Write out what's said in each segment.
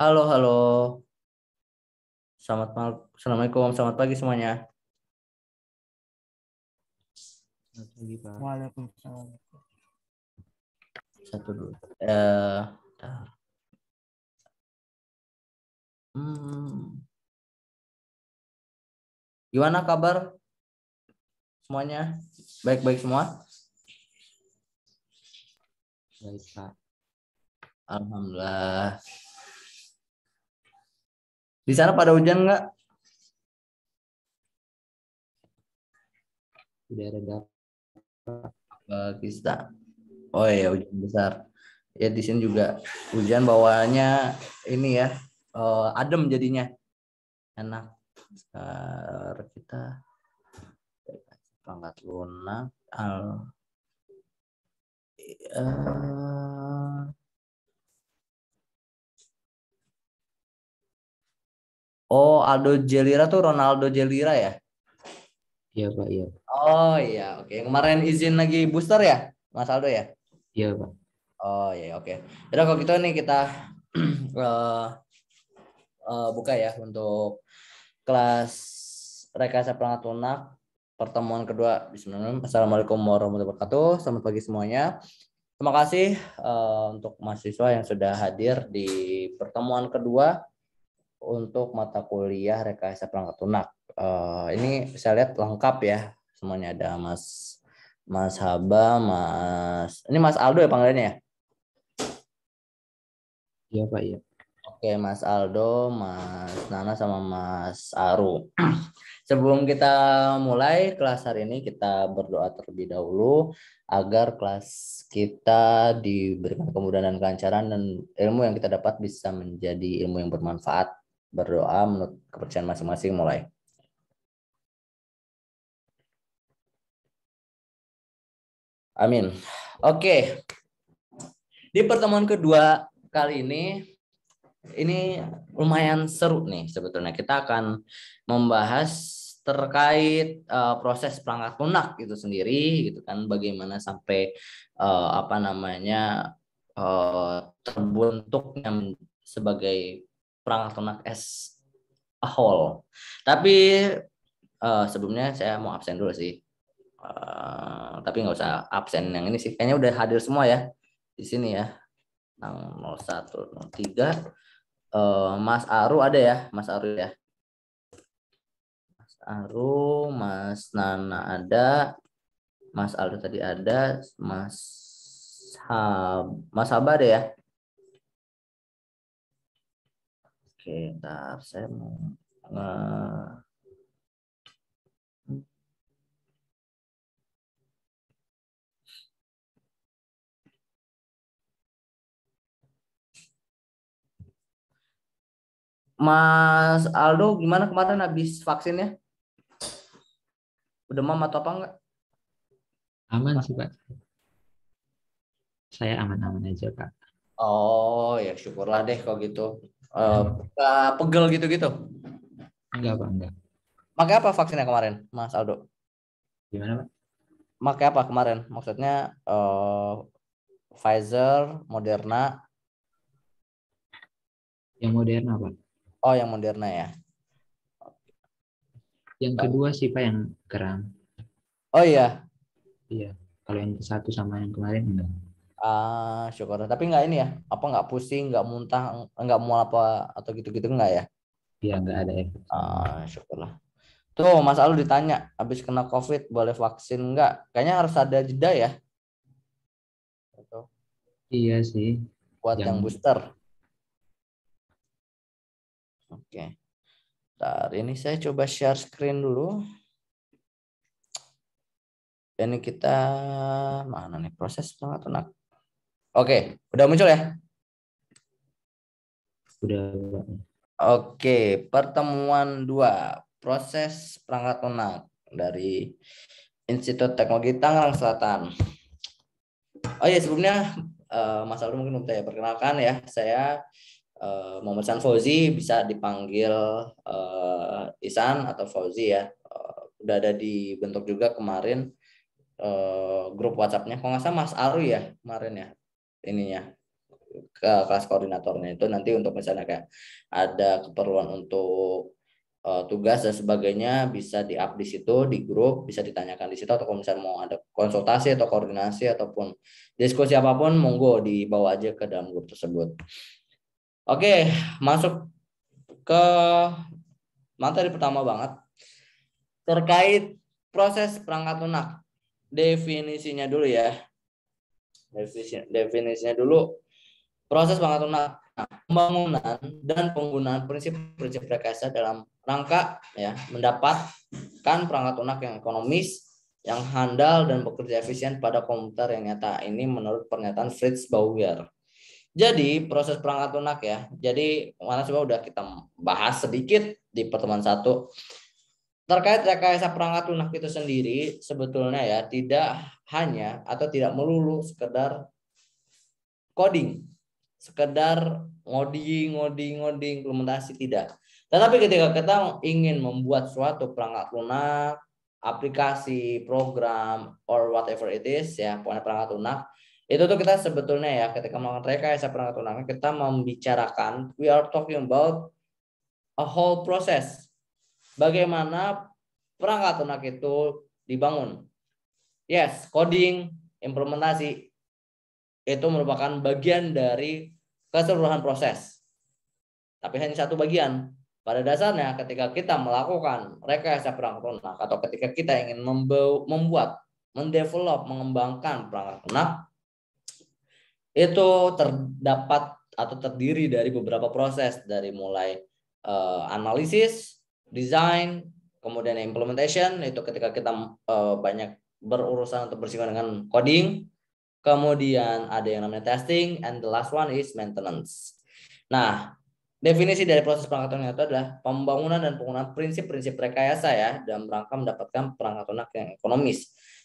Halo, halo. Selamat malam. Assalamualaikum. Selamat pagi semuanya. Selamat pagi, Pak. Waalaikumsalam. Satu dulu. Eh, hmm. Gimana kabar semuanya? Baik-baik semua? Baik, Pak. Alhamdulillah. Di sana pada hujan nggak? Di daerah bagista Oh iya hujan besar. Ya di sini juga hujan bawahnya ini ya eh, adem jadinya enak. Sekarang kita sangat lunak al uh, Oh, Aldo Jelira tuh Ronaldo Jelira ya? Iya, Pak, iya. Oh, iya. Oke, kemarin izin lagi booster ya, Mas Aldo ya? Iya, Pak. Oh, iya, iya oke. Jadi kalau gitu nih kita uh, uh, buka ya untuk kelas rekayasa perangkat lunak pertemuan kedua. Bismillahirrahmanirrahim. Assalamualaikum warahmatullahi wabarakatuh. Selamat pagi semuanya. Terima kasih uh, untuk mahasiswa yang sudah hadir di pertemuan kedua untuk mata kuliah rekayasa perangkat lunak. Uh, ini saya lihat lengkap ya semuanya ada Mas Mas Haba, Mas ini Mas Aldo ya panggilannya ya? Iya Pak ya. Oke Mas Aldo, Mas Nana sama Mas Aru. Sebelum kita mulai kelas hari ini kita berdoa terlebih dahulu agar kelas kita diberikan kemudahan dan kelancaran dan ilmu yang kita dapat bisa menjadi ilmu yang bermanfaat berdoa menurut kepercayaan masing-masing mulai. Amin. Oke. Di pertemuan kedua kali ini ini lumayan seru nih sebetulnya. Kita akan membahas terkait uh, proses perangkat lunak itu sendiri gitu kan bagaimana sampai uh, apa namanya uh, terbentuknya sebagai perang atau as a whole. Tapi uh, sebelumnya saya mau absen dulu sih. Uh, tapi nggak usah absen yang ini sih. Kayaknya udah hadir semua ya di sini ya. Yang 01, 03. Uh, Mas Aru ada ya, Mas Aru ya. Mas Aru, Mas Nana ada, Mas Aldo tadi ada, Mas Hab, Mas Haba ada ya. Oke, ntar Saya mau... Mas Aldo, gimana kemarin habis vaksinnya? Udah mama atau apa enggak? Aman sih, Pak. Saya aman-aman aja, Pak. Oh, ya syukurlah deh kalau gitu uh, pegel gitu-gitu? Enggak, Pak, enggak. Pakai apa vaksinnya kemarin, Mas Aldo? Gimana, Pak? Pakai apa kemarin? Maksudnya uh, Pfizer, Moderna. Yang Moderna, Pak. Oh, yang Moderna ya. Yang kedua sih, Pak, yang kerang. Oh iya. Iya. Kalau yang satu sama yang kemarin enggak. Ah, syukur. Tapi nggak ini ya? Apa nggak pusing, nggak muntah, eh, nggak mual apa atau gitu-gitu nggak ya? Iya, nggak ada efek. Ya. Ah, syukurlah. Tuh, Mas Alu ditanya, habis kena COVID boleh vaksin nggak? Kayaknya harus ada jeda ya? Atau... Iya sih. Buat yang, yang booster. Oke. Bentar, ini saya coba share screen dulu. Ini kita mana nih proses peternak Oke, udah muncul ya? Udah. Oke, pertemuan dua proses perangkat lunak dari Institut Teknologi Tangerang Selatan. Oh iya sebelumnya uh, Mas Aldo mungkin saya perkenalkan ya saya uh, Muhammad San Fauzi bisa dipanggil uh, Isan atau Fauzi ya uh, udah ada bentuk juga kemarin uh, grup WhatsAppnya Kok nggak sama Mas Aru ya kemarin ya ininya ke kelas koordinatornya itu nanti untuk misalnya kayak ada keperluan untuk uh, tugas dan sebagainya bisa di-up di situ di grup bisa ditanyakan di situ atau kalau misalnya mau ada konsultasi atau koordinasi ataupun diskusi apapun monggo dibawa aja ke dalam grup tersebut. Oke, masuk ke materi pertama banget terkait proses perangkat lunak. Definisinya dulu ya. Definisinya dulu proses pengaturan pembangunan dan penggunaan prinsip-prinsip rekayasa dalam rangka ya mendapatkan perangkat lunak yang ekonomis, yang handal dan bekerja efisien pada komputer yang nyata. Ini menurut pernyataan Fritz Bauer. Jadi proses perangkat lunak ya. Jadi mana sudah sudah kita bahas sedikit di pertemuan satu. Terkait rekayasa perangkat lunak itu sendiri, sebetulnya ya tidak hanya atau tidak melulu sekedar coding, sekedar ngoding, ngoding, ngoding, implementasi tidak. Tetapi ketika kita ingin membuat suatu perangkat lunak, aplikasi, program, or whatever it is ya, pokoknya perangkat lunak, itu tuh kita sebetulnya ya ketika melakukan rekayasa perangkat lunak, kita membicarakan, we are talking about a whole process bagaimana perangkat lunak itu dibangun. Yes, coding, implementasi itu merupakan bagian dari keseluruhan proses. Tapi hanya satu bagian. Pada dasarnya ketika kita melakukan rekayasa perangkat lunak atau ketika kita ingin membuat, mendevelop, mengembangkan perangkat lunak, itu terdapat atau terdiri dari beberapa proses dari mulai uh, analisis, design, kemudian implementation itu ketika kita uh, banyak berurusan atau bersinggungan dengan coding, kemudian ada yang namanya testing, and the last one is maintenance. Nah, definisi dari proses perangkat lunak itu adalah pembangunan dan penggunaan prinsip-prinsip rekayasa ya dalam rangka mendapatkan perangkat lunak yang ekonomis,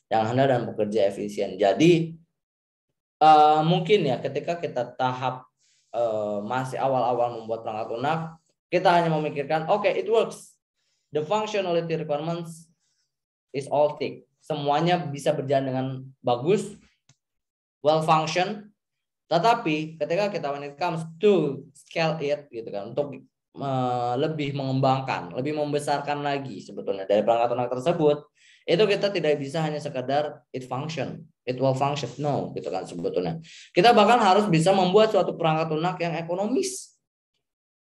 yang handal dan bekerja efisien. Jadi uh, mungkin ya ketika kita tahap uh, masih awal-awal membuat perangkat lunak, kita hanya memikirkan oke okay, it works the functionality requirements is all tick. Semuanya bisa berjalan dengan bagus, well function. Tetapi ketika kita when it comes to scale it gitu kan untuk lebih mengembangkan, lebih membesarkan lagi sebetulnya dari perangkat lunak tersebut, itu kita tidak bisa hanya sekedar it function, it will function, no gitu kan sebetulnya. Kita bahkan harus bisa membuat suatu perangkat lunak yang ekonomis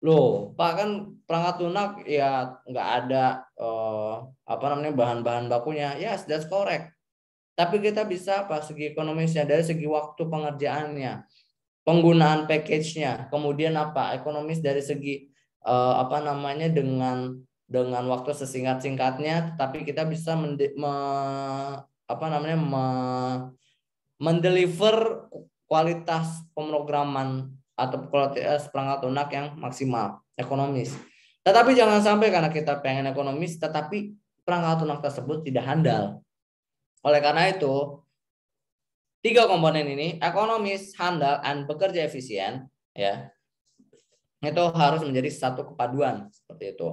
loh pak kan perangkat lunak ya nggak ada eh, apa namanya bahan-bahan bakunya ya yes, that's correct tapi kita bisa apa segi ekonomisnya dari segi waktu pengerjaannya penggunaan package-nya kemudian apa ekonomis dari segi eh, apa namanya dengan dengan waktu sesingkat singkatnya tapi kita bisa mende, me, apa namanya me, mendeliver kualitas pemrograman atau kualitas perangkat lunak yang maksimal, ekonomis. Tetapi jangan sampai karena kita pengen ekonomis, tetapi perangkat lunak tersebut tidak handal. Oleh karena itu, tiga komponen ini, ekonomis, handal, dan bekerja efisien, ya itu harus menjadi satu kepaduan seperti itu.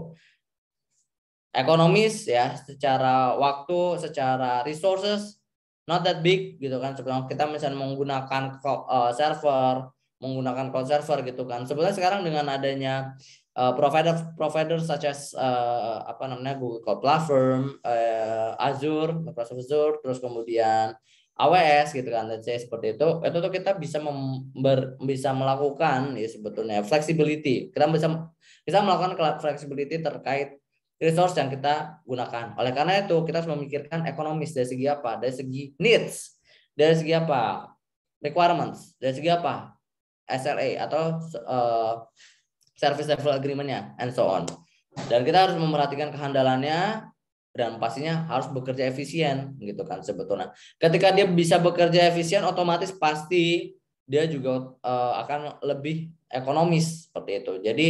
Ekonomis ya, secara waktu, secara resources, not that big gitu kan. Sebelum kita misalnya menggunakan eh, server, menggunakan cloud server gitu kan. Sebenarnya sekarang dengan adanya uh, provider provider such as uh, apa namanya Google Cloud Platform, uh, Azure, Microsoft Azure, terus kemudian AWS gitu kan, let's say seperti itu. Itu tuh kita bisa member, bisa melakukan ya sebetulnya flexibility. Kita bisa bisa melakukan flexibility terkait resource yang kita gunakan. Oleh karena itu kita harus memikirkan ekonomis dari segi apa? Dari segi needs, dari segi apa? Requirements, dari segi apa? SLA atau uh, service level agreementnya and so on. Dan kita harus memperhatikan kehandalannya dan pastinya harus bekerja efisien gitu kan sebetulnya. Ketika dia bisa bekerja efisien otomatis pasti dia juga uh, akan lebih ekonomis seperti itu. Jadi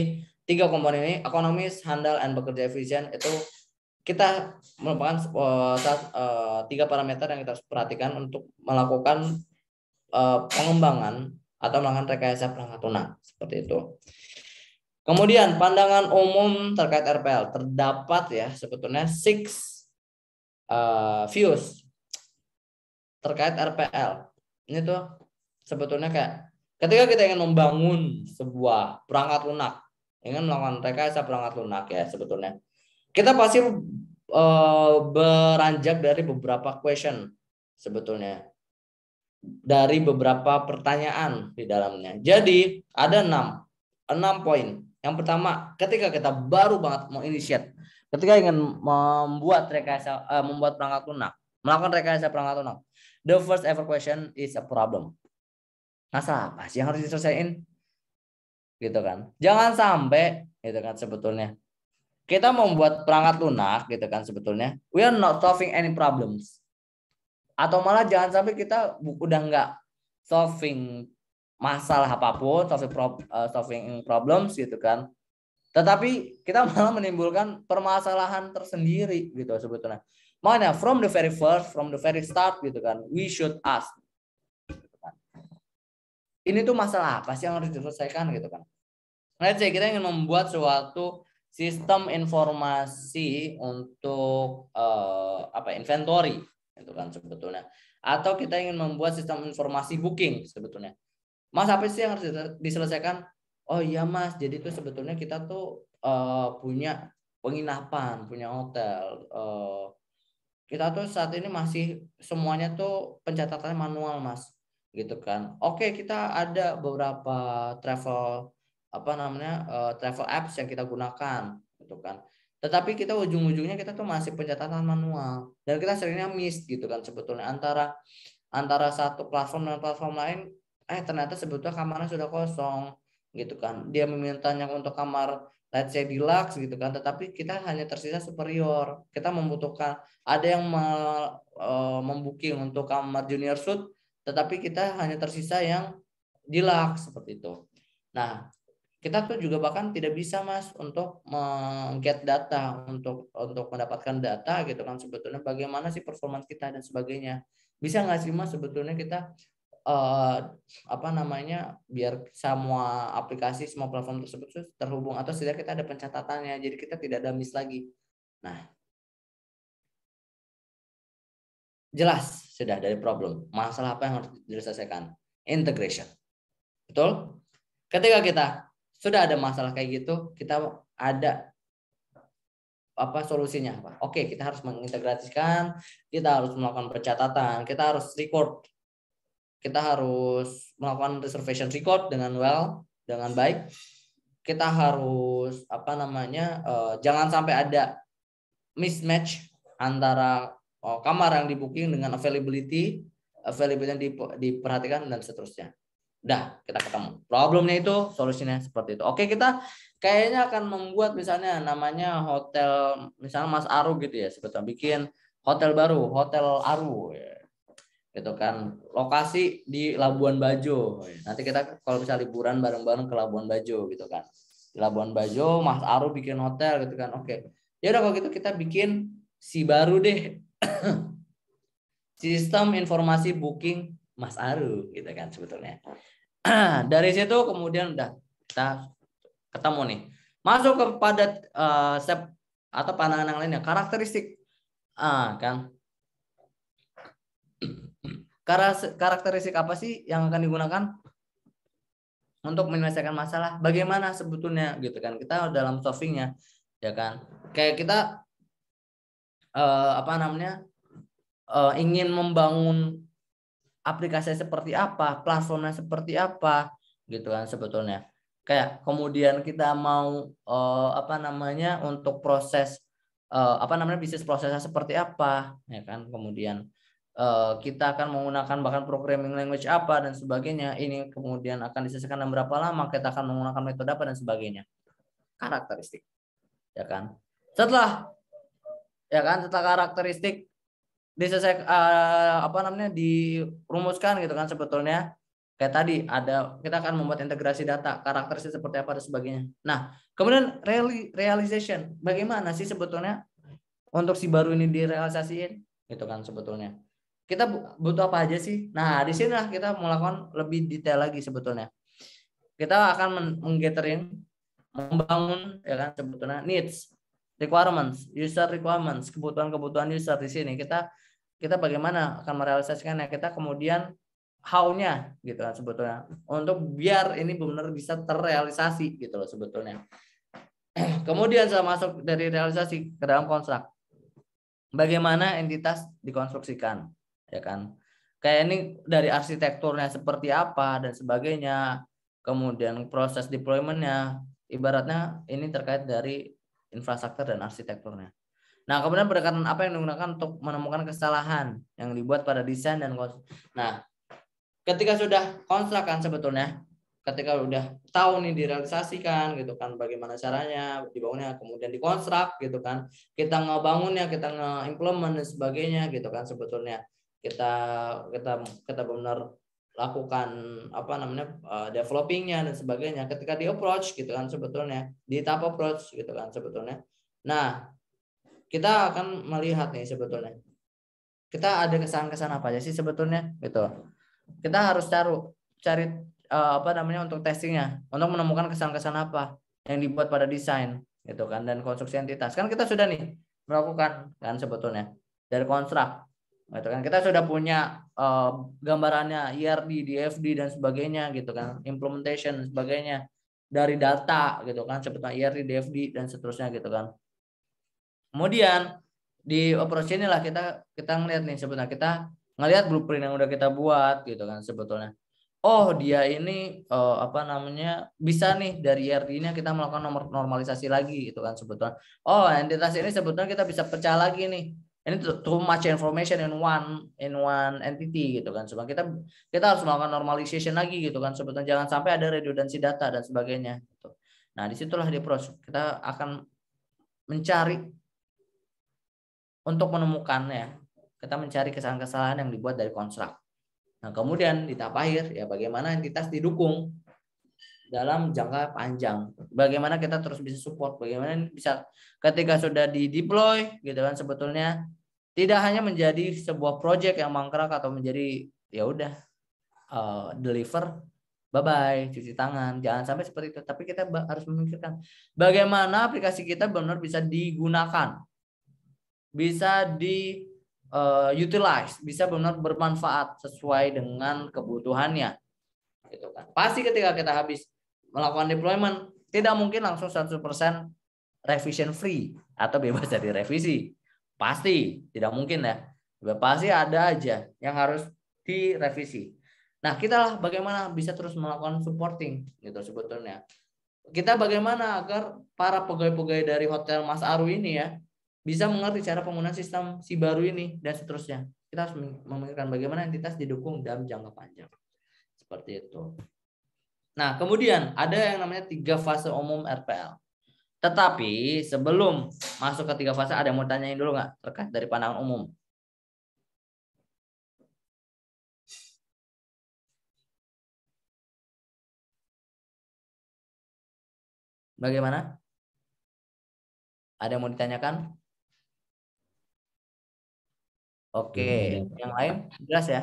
tiga komponen ini ekonomis, handal, and bekerja efisien itu kita merupakan uh, uh, tiga parameter yang kita harus perhatikan untuk melakukan uh, pengembangan atau melakukan rekayasa perangkat lunak nah, seperti itu. Kemudian pandangan umum terkait RPL terdapat ya sebetulnya six uh, views terkait RPL. Ini tuh sebetulnya kayak ketika kita ingin membangun sebuah perangkat lunak, ingin melakukan rekayasa perangkat lunak ya sebetulnya. Kita pasti uh, beranjak dari beberapa question sebetulnya dari beberapa pertanyaan di dalamnya. Jadi ada enam, enam poin. Yang pertama, ketika kita baru banget mau inisiat, ketika ingin membuat rekayasa uh, membuat perangkat lunak, melakukan rekayasa perangkat lunak, the first ever question is a problem. Masalah apa sih yang harus diselesaikan? Gitu kan. Jangan sampai gitu kan sebetulnya. Kita membuat perangkat lunak gitu kan sebetulnya. We are not solving any problems atau malah jangan sampai kita udah nggak solving masalah apapun, solving, pro, eh, solving problems gitu kan. Tetapi kita malah menimbulkan permasalahan tersendiri gitu sebetulnya. Makanya from the very first, from the very start gitu kan, we should ask. Ini tuh masalah apa sih yang harus diselesaikan gitu kan. Let's say kita ingin membuat suatu sistem informasi untuk uh, apa inventory itu kan sebetulnya atau kita ingin membuat sistem informasi booking sebetulnya mas apa sih yang harus diselesaikan oh iya mas jadi itu sebetulnya kita tuh uh, punya penginapan punya hotel uh, kita tuh saat ini masih semuanya tuh pencatatannya manual mas gitu kan oke kita ada beberapa travel apa namanya uh, travel apps yang kita gunakan gitu kan tetapi kita ujung-ujungnya kita tuh masih pencatatan manual dan kita seringnya miss gitu kan sebetulnya antara antara satu platform dan platform lain eh ternyata sebetulnya kamarnya sudah kosong gitu kan. Dia memintanya untuk kamar let's say deluxe gitu kan, tetapi kita hanya tersisa superior. Kita membutuhkan ada yang me, e, eh, membuking untuk kamar junior suite, tetapi kita hanya tersisa yang deluxe seperti itu. Nah, kita tuh juga bahkan tidak bisa mas untuk mengget data untuk untuk mendapatkan data gitu kan sebetulnya bagaimana sih performa kita dan sebagainya bisa nggak sih mas sebetulnya kita uh, apa namanya biar semua aplikasi semua platform tersebut terhubung atau setidaknya kita ada pencatatannya jadi kita tidak ada miss lagi nah jelas sudah dari problem masalah apa yang harus diselesaikan integration betul ketika kita sudah ada masalah kayak gitu, kita ada apa solusinya apa? Oke, kita harus mengintegrasikan, kita harus melakukan pencatatan, kita harus record, kita harus melakukan reservation record dengan well, dengan baik. Kita harus apa namanya? Uh, jangan sampai ada mismatch antara uh, kamar yang di booking dengan availability, availability yang diperhatikan dan seterusnya. Dah, kita ketemu. Problemnya itu, solusinya seperti itu. Oke, kita kayaknya akan membuat misalnya namanya hotel, misalnya Mas Aru gitu ya, sebetulnya bikin hotel baru, hotel Aru ya. Gitu kan. Lokasi di Labuan Bajo. Nanti kita kalau bisa liburan bareng-bareng ke Labuan Bajo gitu kan. Di Labuan Bajo, Mas Aru bikin hotel gitu kan. Oke. Ya udah kalau gitu kita bikin si baru deh. Sistem informasi booking Mas Aru gitu kan sebetulnya. Iya. Dari situ kemudian udah kita ketemu nih. Masuk kepada uh, step atau pandangan yang lainnya karakteristik ah kan karakteristik apa sih yang akan digunakan untuk menyelesaikan masalah bagaimana sebetulnya gitu kan kita dalam solvingnya ya kan kayak kita uh, apa namanya uh, ingin membangun Aplikasinya seperti apa, platformnya seperti apa gitu kan sebetulnya. Kayak kemudian kita mau uh, apa namanya untuk proses uh, apa namanya bisnis prosesnya seperti apa ya kan kemudian uh, kita akan menggunakan bahkan programming language apa dan sebagainya ini kemudian akan diselesaikan dalam berapa lama kita akan menggunakan metode apa dan sebagainya karakteristik ya kan setelah ya kan setelah karakteristik disesek uh, apa namanya dirumuskan gitu kan sebetulnya kayak tadi ada kita akan membuat integrasi data sih seperti apa dan sebagainya. Nah kemudian reali, realization bagaimana sih sebetulnya untuk si baru ini direalisasikan gitu kan sebetulnya kita butuh apa aja sih? Nah di sinilah kita melakukan lebih detail lagi sebetulnya. Kita akan menggathering membangun ya kan sebetulnya needs requirements, user requirements, kebutuhan-kebutuhan user di sini. Kita kita bagaimana akan merealisasikannya kita kemudian how-nya gitu kan sebetulnya untuk biar ini benar bisa terrealisasi gitu loh sebetulnya kemudian saya masuk dari realisasi ke dalam kontrak bagaimana entitas dikonstruksikan ya kan kayak ini dari arsitekturnya seperti apa dan sebagainya kemudian proses deploymentnya ibaratnya ini terkait dari infrastruktur dan arsitekturnya Nah, kemudian pendekatan apa yang digunakan untuk menemukan kesalahan yang dibuat pada desain dan konstruksi Nah, ketika sudah konstrakan sebetulnya, ketika sudah tahu nih direalisasikan gitu kan bagaimana caranya dibangunnya kemudian dikonstruk gitu kan kita ngebangunnya kita ngeimplement dan sebagainya gitu kan sebetulnya kita kita kita benar lakukan apa namanya eh, developingnya dan sebagainya ketika di approach gitu kan sebetulnya di tahap approach gitu kan sebetulnya nah kita akan melihat nih sebetulnya kita ada kesan-kesan apa aja sih sebetulnya gitu kita harus cari cari uh, eh, apa namanya untuk testingnya untuk menemukan kesan-kesan apa yang dibuat pada desain gitu kan dan konstruksi entitas kan kita sudah nih melakukan kan sebetulnya dari konstruk gitu kan kita sudah punya uh, gambarannya IRD, e DFD dan sebagainya gitu kan implementation dan sebagainya dari data gitu kan sebetulnya IRD, e DFD dan seterusnya gitu kan Kemudian di operasi inilah kita kita ngelihat nih sebenarnya kita ngelihat blueprint yang udah kita buat gitu kan sebetulnya. Oh dia ini oh, apa namanya bisa nih dari IRD-nya kita melakukan nomor normalisasi lagi gitu kan sebetulnya. Oh entitas ini sebetulnya kita bisa pecah lagi nih. Ini too much information in one in one entity gitu kan. Sebab kita kita harus melakukan normalization lagi gitu kan sebetulnya. Jangan sampai ada redundansi data dan sebagainya. Gitu. Nah disitulah di proses kita akan mencari untuk menemukannya kita mencari kesalahan-kesalahan yang dibuat dari konstruk. Nah, kemudian di tahap akhir ya bagaimana entitas didukung dalam jangka panjang. Bagaimana kita terus bisa support, bagaimana bisa ketika sudah di deploy gitu kan sebetulnya tidak hanya menjadi sebuah project yang mangkrak atau menjadi ya udah uh, deliver bye bye cuci tangan jangan sampai seperti itu tapi kita harus memikirkan bagaimana aplikasi kita benar-benar bisa digunakan bisa di uh, utilize, bisa benar bermanfaat sesuai dengan kebutuhannya. Gitu kan. Pasti ketika kita habis melakukan deployment, tidak mungkin langsung 100% revision free atau bebas dari revisi. Pasti, tidak mungkin ya. Pasti ada aja yang harus direvisi. Nah, kita lah bagaimana bisa terus melakukan supporting gitu sebetulnya. Kita bagaimana agar para pegawai-pegawai dari Hotel Mas Aru ini ya bisa hmm. mengerti cara penggunaan sistem si baru ini dan seterusnya. Kita harus memikirkan bagaimana entitas didukung dalam jangka panjang. Seperti itu. Nah, kemudian ada yang namanya tiga fase umum RPL. Tetapi sebelum masuk ke tiga fase ada yang mau tanyain dulu nggak terkait dari pandangan umum? Bagaimana? Ada yang mau ditanyakan? Oke, iya, iya. yang lain jelas ya?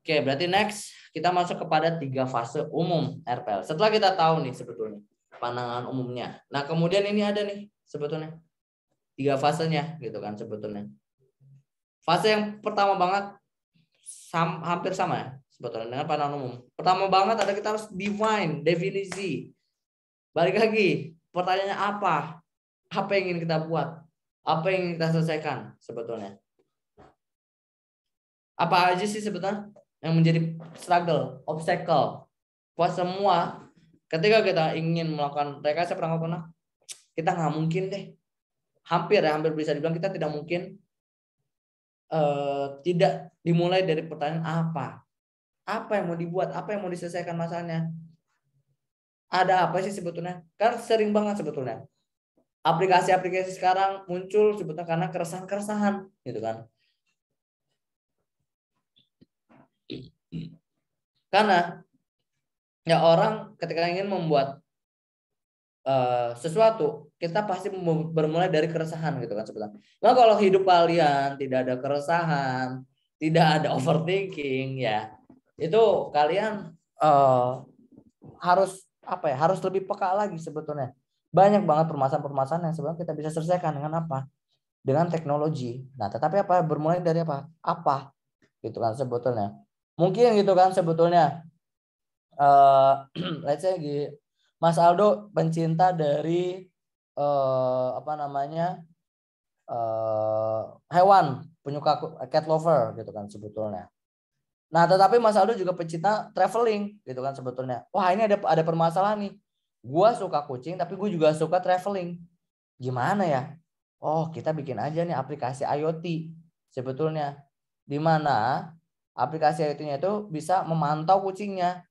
Oke, berarti next kita masuk kepada tiga fase umum RPL. Setelah kita tahu nih sebetulnya pandangan umumnya. Nah, kemudian ini ada nih sebetulnya tiga fasenya gitu kan sebetulnya. Fase yang pertama banget sam, hampir sama ya sebetulnya dengan pandangan umum. Pertama banget ada kita harus define definisi. Balik lagi, pertanyaannya apa? apa yang ingin kita buat, apa yang ingin kita selesaikan sebetulnya. Apa aja sih sebetulnya yang menjadi struggle, obstacle, buat semua ketika kita ingin melakukan rekayasa perangkap lunak, kita nggak mungkin deh, hampir ya hampir bisa dibilang kita tidak mungkin uh, tidak dimulai dari pertanyaan apa, apa yang mau dibuat, apa yang mau diselesaikan masalahnya, ada apa sih sebetulnya? Karena sering banget sebetulnya aplikasi-aplikasi sekarang muncul sebetulnya karena keresahan-keresahan gitu kan. Karena ya orang ketika ingin membuat uh, sesuatu, kita pasti bermula dari keresahan gitu kan sebetulnya. Nah kalau hidup kalian tidak ada keresahan, tidak ada overthinking ya, itu kalian uh, harus apa ya harus lebih peka lagi sebetulnya banyak banget permasalahan-permasalahan yang sebenarnya kita bisa selesaikan dengan apa? Dengan teknologi. Nah, tetapi apa? Bermula dari apa? Apa? Gitu kan sebetulnya. Mungkin gitu kan sebetulnya. Uh, let's say gitu. Mas Aldo pencinta dari uh, apa namanya uh, hewan, penyuka cat lover gitu kan sebetulnya. Nah, tetapi Mas Aldo juga pencinta traveling gitu kan sebetulnya. Wah, ini ada ada permasalahan nih gue suka kucing tapi gue juga suka traveling gimana ya oh kita bikin aja nih aplikasi IoT sebetulnya di mana aplikasi IoT-nya itu bisa memantau kucingnya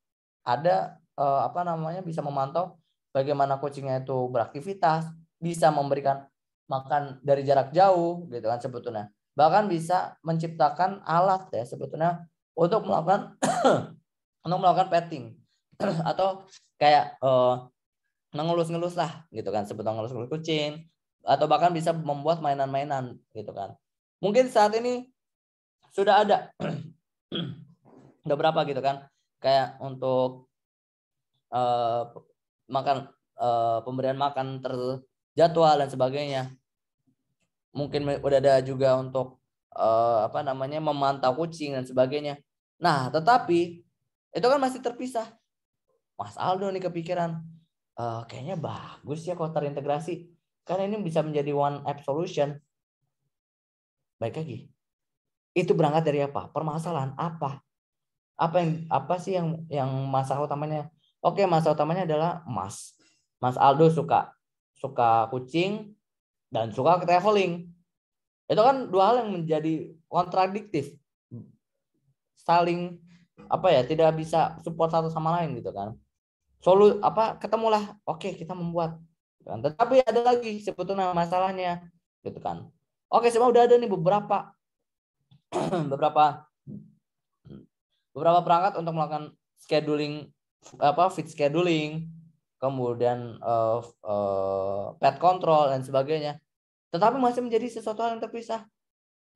ada eh, apa namanya bisa memantau bagaimana kucingnya itu beraktivitas bisa memberikan makan dari jarak jauh gitu kan sebetulnya bahkan bisa menciptakan alat ya sebetulnya untuk melakukan untuk melakukan petting atau kayak uh, ngelus-ngelus lah gitu kan sebetulnya ngelus-ngelus kucing atau bahkan bisa membuat mainan-mainan gitu kan mungkin saat ini sudah ada udah berapa gitu kan kayak untuk uh, makan uh, pemberian makan terjadwal dan sebagainya mungkin udah ada juga untuk uh, apa namanya memantau kucing dan sebagainya nah tetapi itu kan masih terpisah Mas Aldo nih kepikiran uh, kayaknya bagus ya kalau terintegrasi karena ini bisa menjadi one app solution baik lagi itu berangkat dari apa permasalahan apa apa yang apa sih yang yang masalah utamanya oke masalah utamanya adalah mas mas Aldo suka suka kucing dan suka traveling itu kan dua hal yang menjadi kontradiktif saling apa ya tidak bisa support satu sama lain gitu kan solu apa ketemulah oke okay, kita membuat kan tetapi ada lagi sebetulnya masalahnya gitu kan oke okay, semua udah ada nih beberapa beberapa beberapa perangkat untuk melakukan scheduling apa fit scheduling kemudian uh, uh, pet control dan sebagainya tetapi masih menjadi sesuatu hal yang terpisah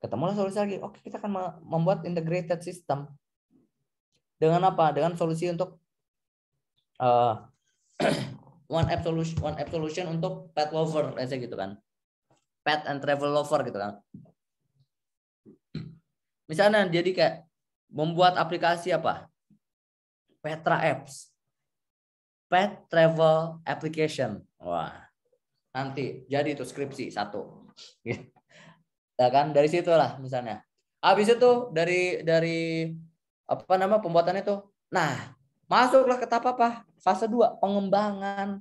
ketemulah solusi lagi oke okay, kita akan membuat integrated system dengan apa dengan solusi untuk uh, one app solution one app untuk pet lover let's gitu kan pet and travel lover gitu kan misalnya jadi kayak membuat aplikasi apa Petra apps pet travel application wah nanti jadi itu skripsi satu ya kan dari situ lah misalnya habis itu dari dari apa nama pembuatannya tuh nah Masuklah ke tahap apa? Fase 2, pengembangan.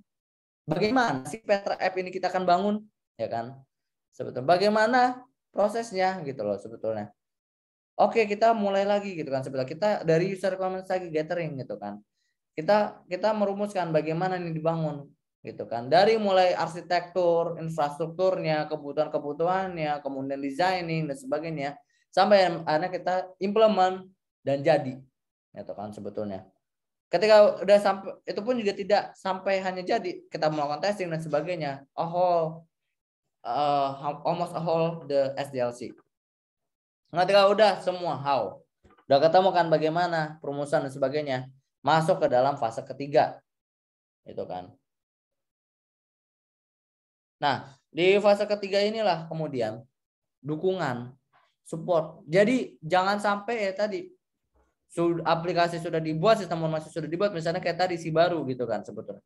Bagaimana si Petra App ini kita akan bangun? Ya kan? Sebetulnya bagaimana prosesnya gitu loh sebetulnya. Oke, kita mulai lagi gitu kan sebetulnya kita dari user requirements lagi gathering gitu kan. Kita kita merumuskan bagaimana ini dibangun gitu kan. Dari mulai arsitektur, infrastrukturnya, kebutuhan-kebutuhannya, kemudian designing dan sebagainya sampai akhirnya kita implement dan jadi gitu kan sebetulnya ketika udah sampai itu pun juga tidak sampai hanya jadi kita melakukan testing dan sebagainya a whole uh, almost a whole the SDLC nah ketika udah semua how udah ketemu kan bagaimana perumusan dan sebagainya masuk ke dalam fase ketiga itu kan nah di fase ketiga inilah kemudian dukungan support jadi jangan sampai ya tadi sudah aplikasi sudah dibuat, sistem informasi sudah dibuat, misalnya kayak tadi si baru gitu kan sebetulnya.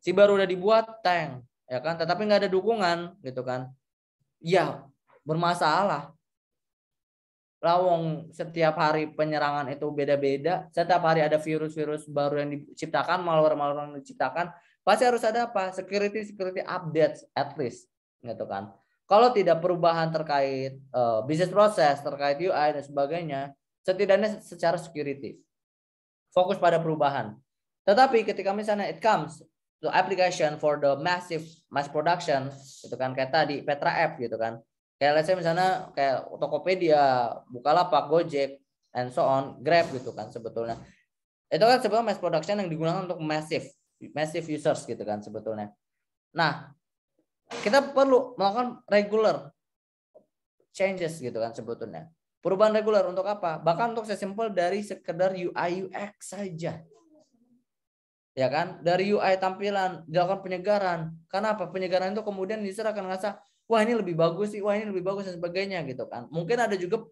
Si baru udah dibuat, tank, ya kan? Tetapi nggak ada dukungan gitu kan? Ya bermasalah. Lawong setiap hari penyerangan itu beda-beda. Setiap hari ada virus-virus baru yang diciptakan, malware-malware yang diciptakan. Pasti harus ada apa? Security security updates at least gitu kan. Kalau tidak perubahan terkait uh, bisnis proses, terkait UI dan sebagainya, setidaknya secara security. Fokus pada perubahan. Tetapi ketika misalnya it comes to application for the massive mass production, itu kan kayak tadi Petra App gitu kan. Kayak let's say misalnya kayak Tokopedia, Bukalapak, Gojek, and so on, Grab gitu kan sebetulnya. Itu kan sebetulnya mass production yang digunakan untuk massive massive users gitu kan sebetulnya. Nah, kita perlu melakukan regular changes gitu kan sebetulnya. Perubahan reguler untuk apa? Bahkan untuk sesimpel dari sekedar UI UX saja. Ya kan? Dari UI tampilan dilakukan penyegaran. Karena apa? Penyegaran itu kemudian user akan ngerasa, wah ini lebih bagus sih, wah ini lebih bagus dan sebagainya gitu kan. Mungkin ada juga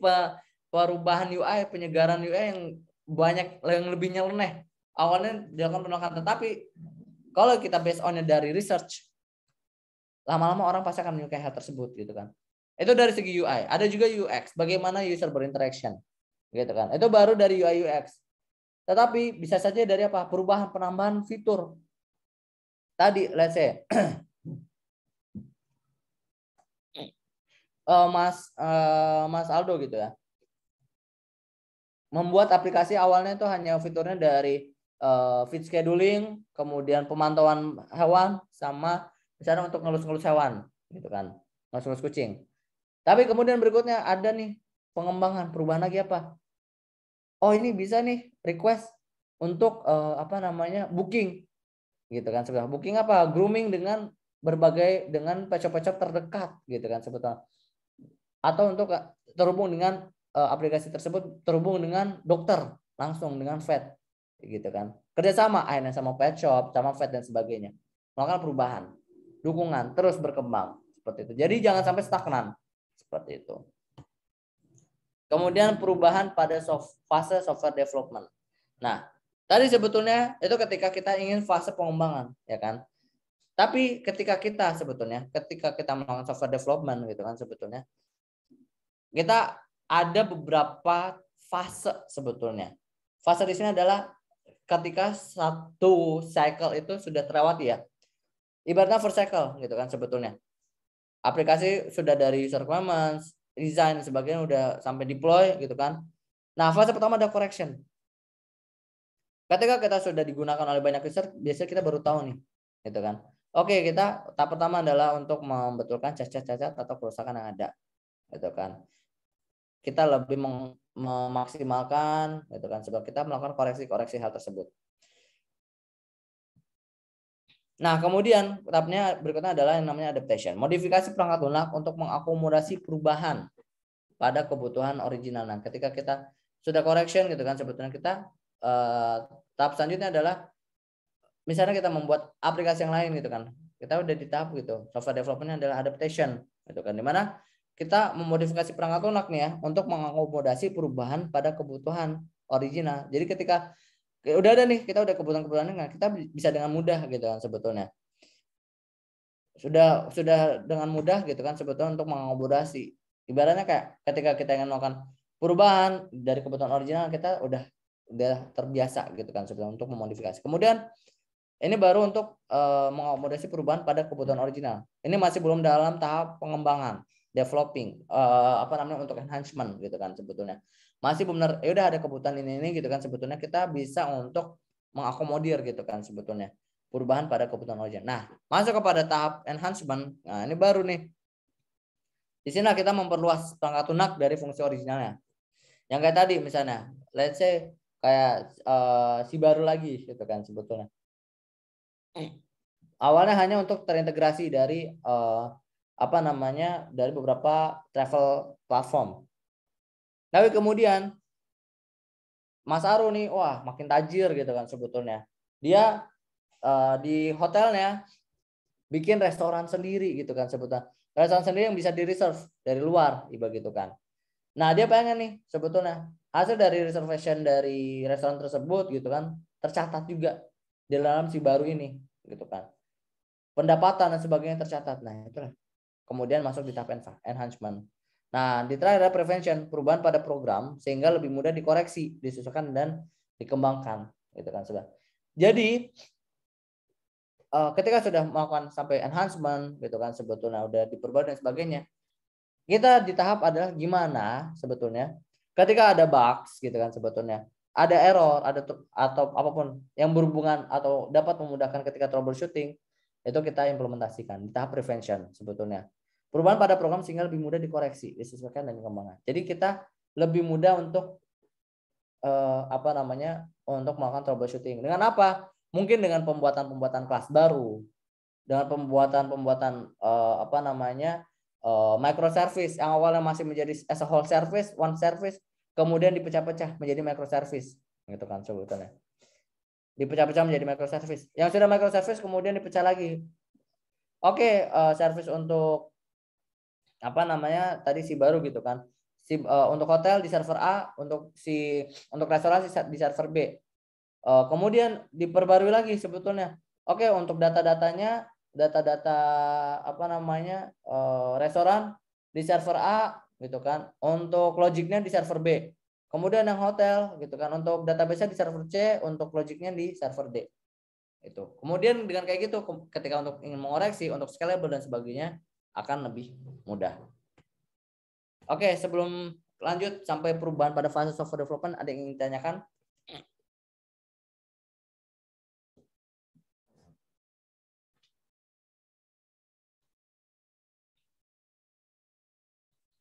perubahan UI, penyegaran UI yang banyak yang lebih nyeleneh. Awalnya dilakukan penolakan, tetapi kalau kita based onnya dari research, lama-lama orang pasti akan menyukai hal tersebut gitu kan. Itu dari segi UI. Ada juga UX, bagaimana user berinteraction. Gitu kan. Itu baru dari UI UX. Tetapi bisa saja dari apa? Perubahan penambahan fitur. Tadi let's say uh, Mas uh, Mas Aldo gitu ya. Membuat aplikasi awalnya itu hanya fiturnya dari uh, feed scheduling, kemudian pemantauan hewan sama misalnya untuk ngelus-ngelus hewan gitu kan. Ngelus-ngelus kucing tapi kemudian berikutnya ada nih pengembangan perubahan lagi apa? Oh ini bisa nih request untuk uh, apa namanya booking gitu kan sebetulnya booking apa grooming dengan berbagai dengan pecop-pecop terdekat gitu kan sebetulnya atau untuk eh, terhubung dengan uh, aplikasi tersebut terhubung dengan dokter langsung dengan vet gitu kan kerjasama akhirnya sama pet shop sama vet dan sebagainya melakukan perubahan dukungan terus berkembang seperti itu jadi jangan sampai stagnan seperti itu. Kemudian perubahan pada soft, fase software development. Nah, tadi sebetulnya itu ketika kita ingin fase pengembangan, ya kan? Tapi ketika kita sebetulnya, ketika kita melakukan software development gitu kan sebetulnya, kita ada beberapa fase sebetulnya. Fase di sini adalah ketika satu cycle itu sudah terlewati ya. Ibaratnya first cycle gitu kan sebetulnya aplikasi sudah dari user requirements, design sebagainya udah sampai deploy gitu kan. Nah, fase pertama ada correction. Ketika kita sudah digunakan oleh banyak user, biasanya kita baru tahu nih, gitu kan. Oke, kita tahap pertama adalah untuk membetulkan cacat-cacat atau kerusakan yang ada, gitu kan. Kita lebih memaksimalkan, gitu kan, sebab kita melakukan koreksi-koreksi hal tersebut. Nah, kemudian tahapnya berikutnya adalah yang namanya adaptation. Modifikasi perangkat lunak untuk mengakomodasi perubahan pada kebutuhan original. Nah, ketika kita sudah correction gitu kan sebetulnya kita eh, tahap selanjutnya adalah misalnya kita membuat aplikasi yang lain gitu kan. Kita udah di tahap gitu. Software developmentnya adalah adaptation gitu kan. Dimana kita memodifikasi perangkat lunak nih ya untuk mengakomodasi perubahan pada kebutuhan original. Jadi ketika udah ada nih kita udah kebutuhan-kebutuhan enggak kita bisa dengan mudah gitu kan sebetulnya sudah sudah dengan mudah gitu kan sebetulnya untuk mengakomodasi ibaratnya kayak ketika kita ingin melakukan perubahan dari kebutuhan original kita udah udah terbiasa gitu kan sebetulnya untuk memodifikasi kemudian ini baru untuk e, mengakomodasi perubahan pada kebutuhan original ini masih belum dalam tahap pengembangan developing uh, apa namanya untuk enhancement gitu kan sebetulnya masih benar ya eh, udah ada kebutuhan ini ini gitu kan sebetulnya kita bisa untuk mengakomodir gitu kan sebetulnya perubahan pada kebutuhan wajah. Nah, masuk kepada tahap enhancement. Nah, ini baru nih. Di sini kita memperluas perangkat lunak dari fungsi originalnya. Yang kayak tadi misalnya, let's say kayak uh, si baru lagi gitu kan sebetulnya. Awalnya hanya untuk terintegrasi dari uh, apa namanya dari beberapa travel platform tapi kemudian Mas Aru nih, wah makin tajir gitu kan sebetulnya. Dia uh, di hotelnya bikin restoran sendiri gitu kan sebetulnya. Restoran sendiri yang bisa di reserve dari luar, iba gitu kan. Nah dia pengen nih sebetulnya hasil dari reservation dari restoran tersebut gitu kan tercatat juga di dalam si baru ini gitu kan. Pendapatan dan sebagainya tercatat. Nah itulah. Kemudian masuk di tahap enhancement Nah, di terakhir adalah prevention, perubahan pada program sehingga lebih mudah dikoreksi, disesuaikan dan dikembangkan, gitu kan sudah. Jadi eh, ketika sudah melakukan sampai enhancement, gitu kan sebetulnya udah diperbaiki dan sebagainya, kita di tahap adalah gimana sebetulnya ketika ada bugs, gitu kan sebetulnya ada error, ada atau apapun yang berhubungan atau dapat memudahkan ketika troubleshooting itu kita implementasikan di tahap prevention sebetulnya Perubahan pada program sehingga lebih mudah dikoreksi, disesuaikan dan dikembangkan. Jadi kita lebih mudah untuk uh, apa namanya untuk melakukan troubleshooting. Dengan apa? Mungkin dengan pembuatan-pembuatan kelas baru, dengan pembuatan-pembuatan uh, apa namanya uh, microservice yang awalnya masih menjadi as a whole service, one service, kemudian dipecah-pecah menjadi microservice, gitu kan sebetulnya. Dipecah-pecah menjadi microservice. Yang sudah microservice kemudian dipecah lagi. Oke, okay, uh, service untuk apa namanya tadi si baru gitu kan si uh, untuk hotel di server A untuk si untuk restoran di server B uh, kemudian diperbarui lagi sebetulnya oke untuk data-datanya data-data apa namanya uh, restoran di server A gitu kan untuk logiknya di server B kemudian yang hotel gitu kan untuk database di server C untuk logiknya di server D itu kemudian dengan kayak gitu ketika untuk ingin mengoreksi untuk scalable dan sebagainya akan lebih mudah. Oke, sebelum lanjut sampai perubahan pada fase software development, ada yang ingin ditanyakan?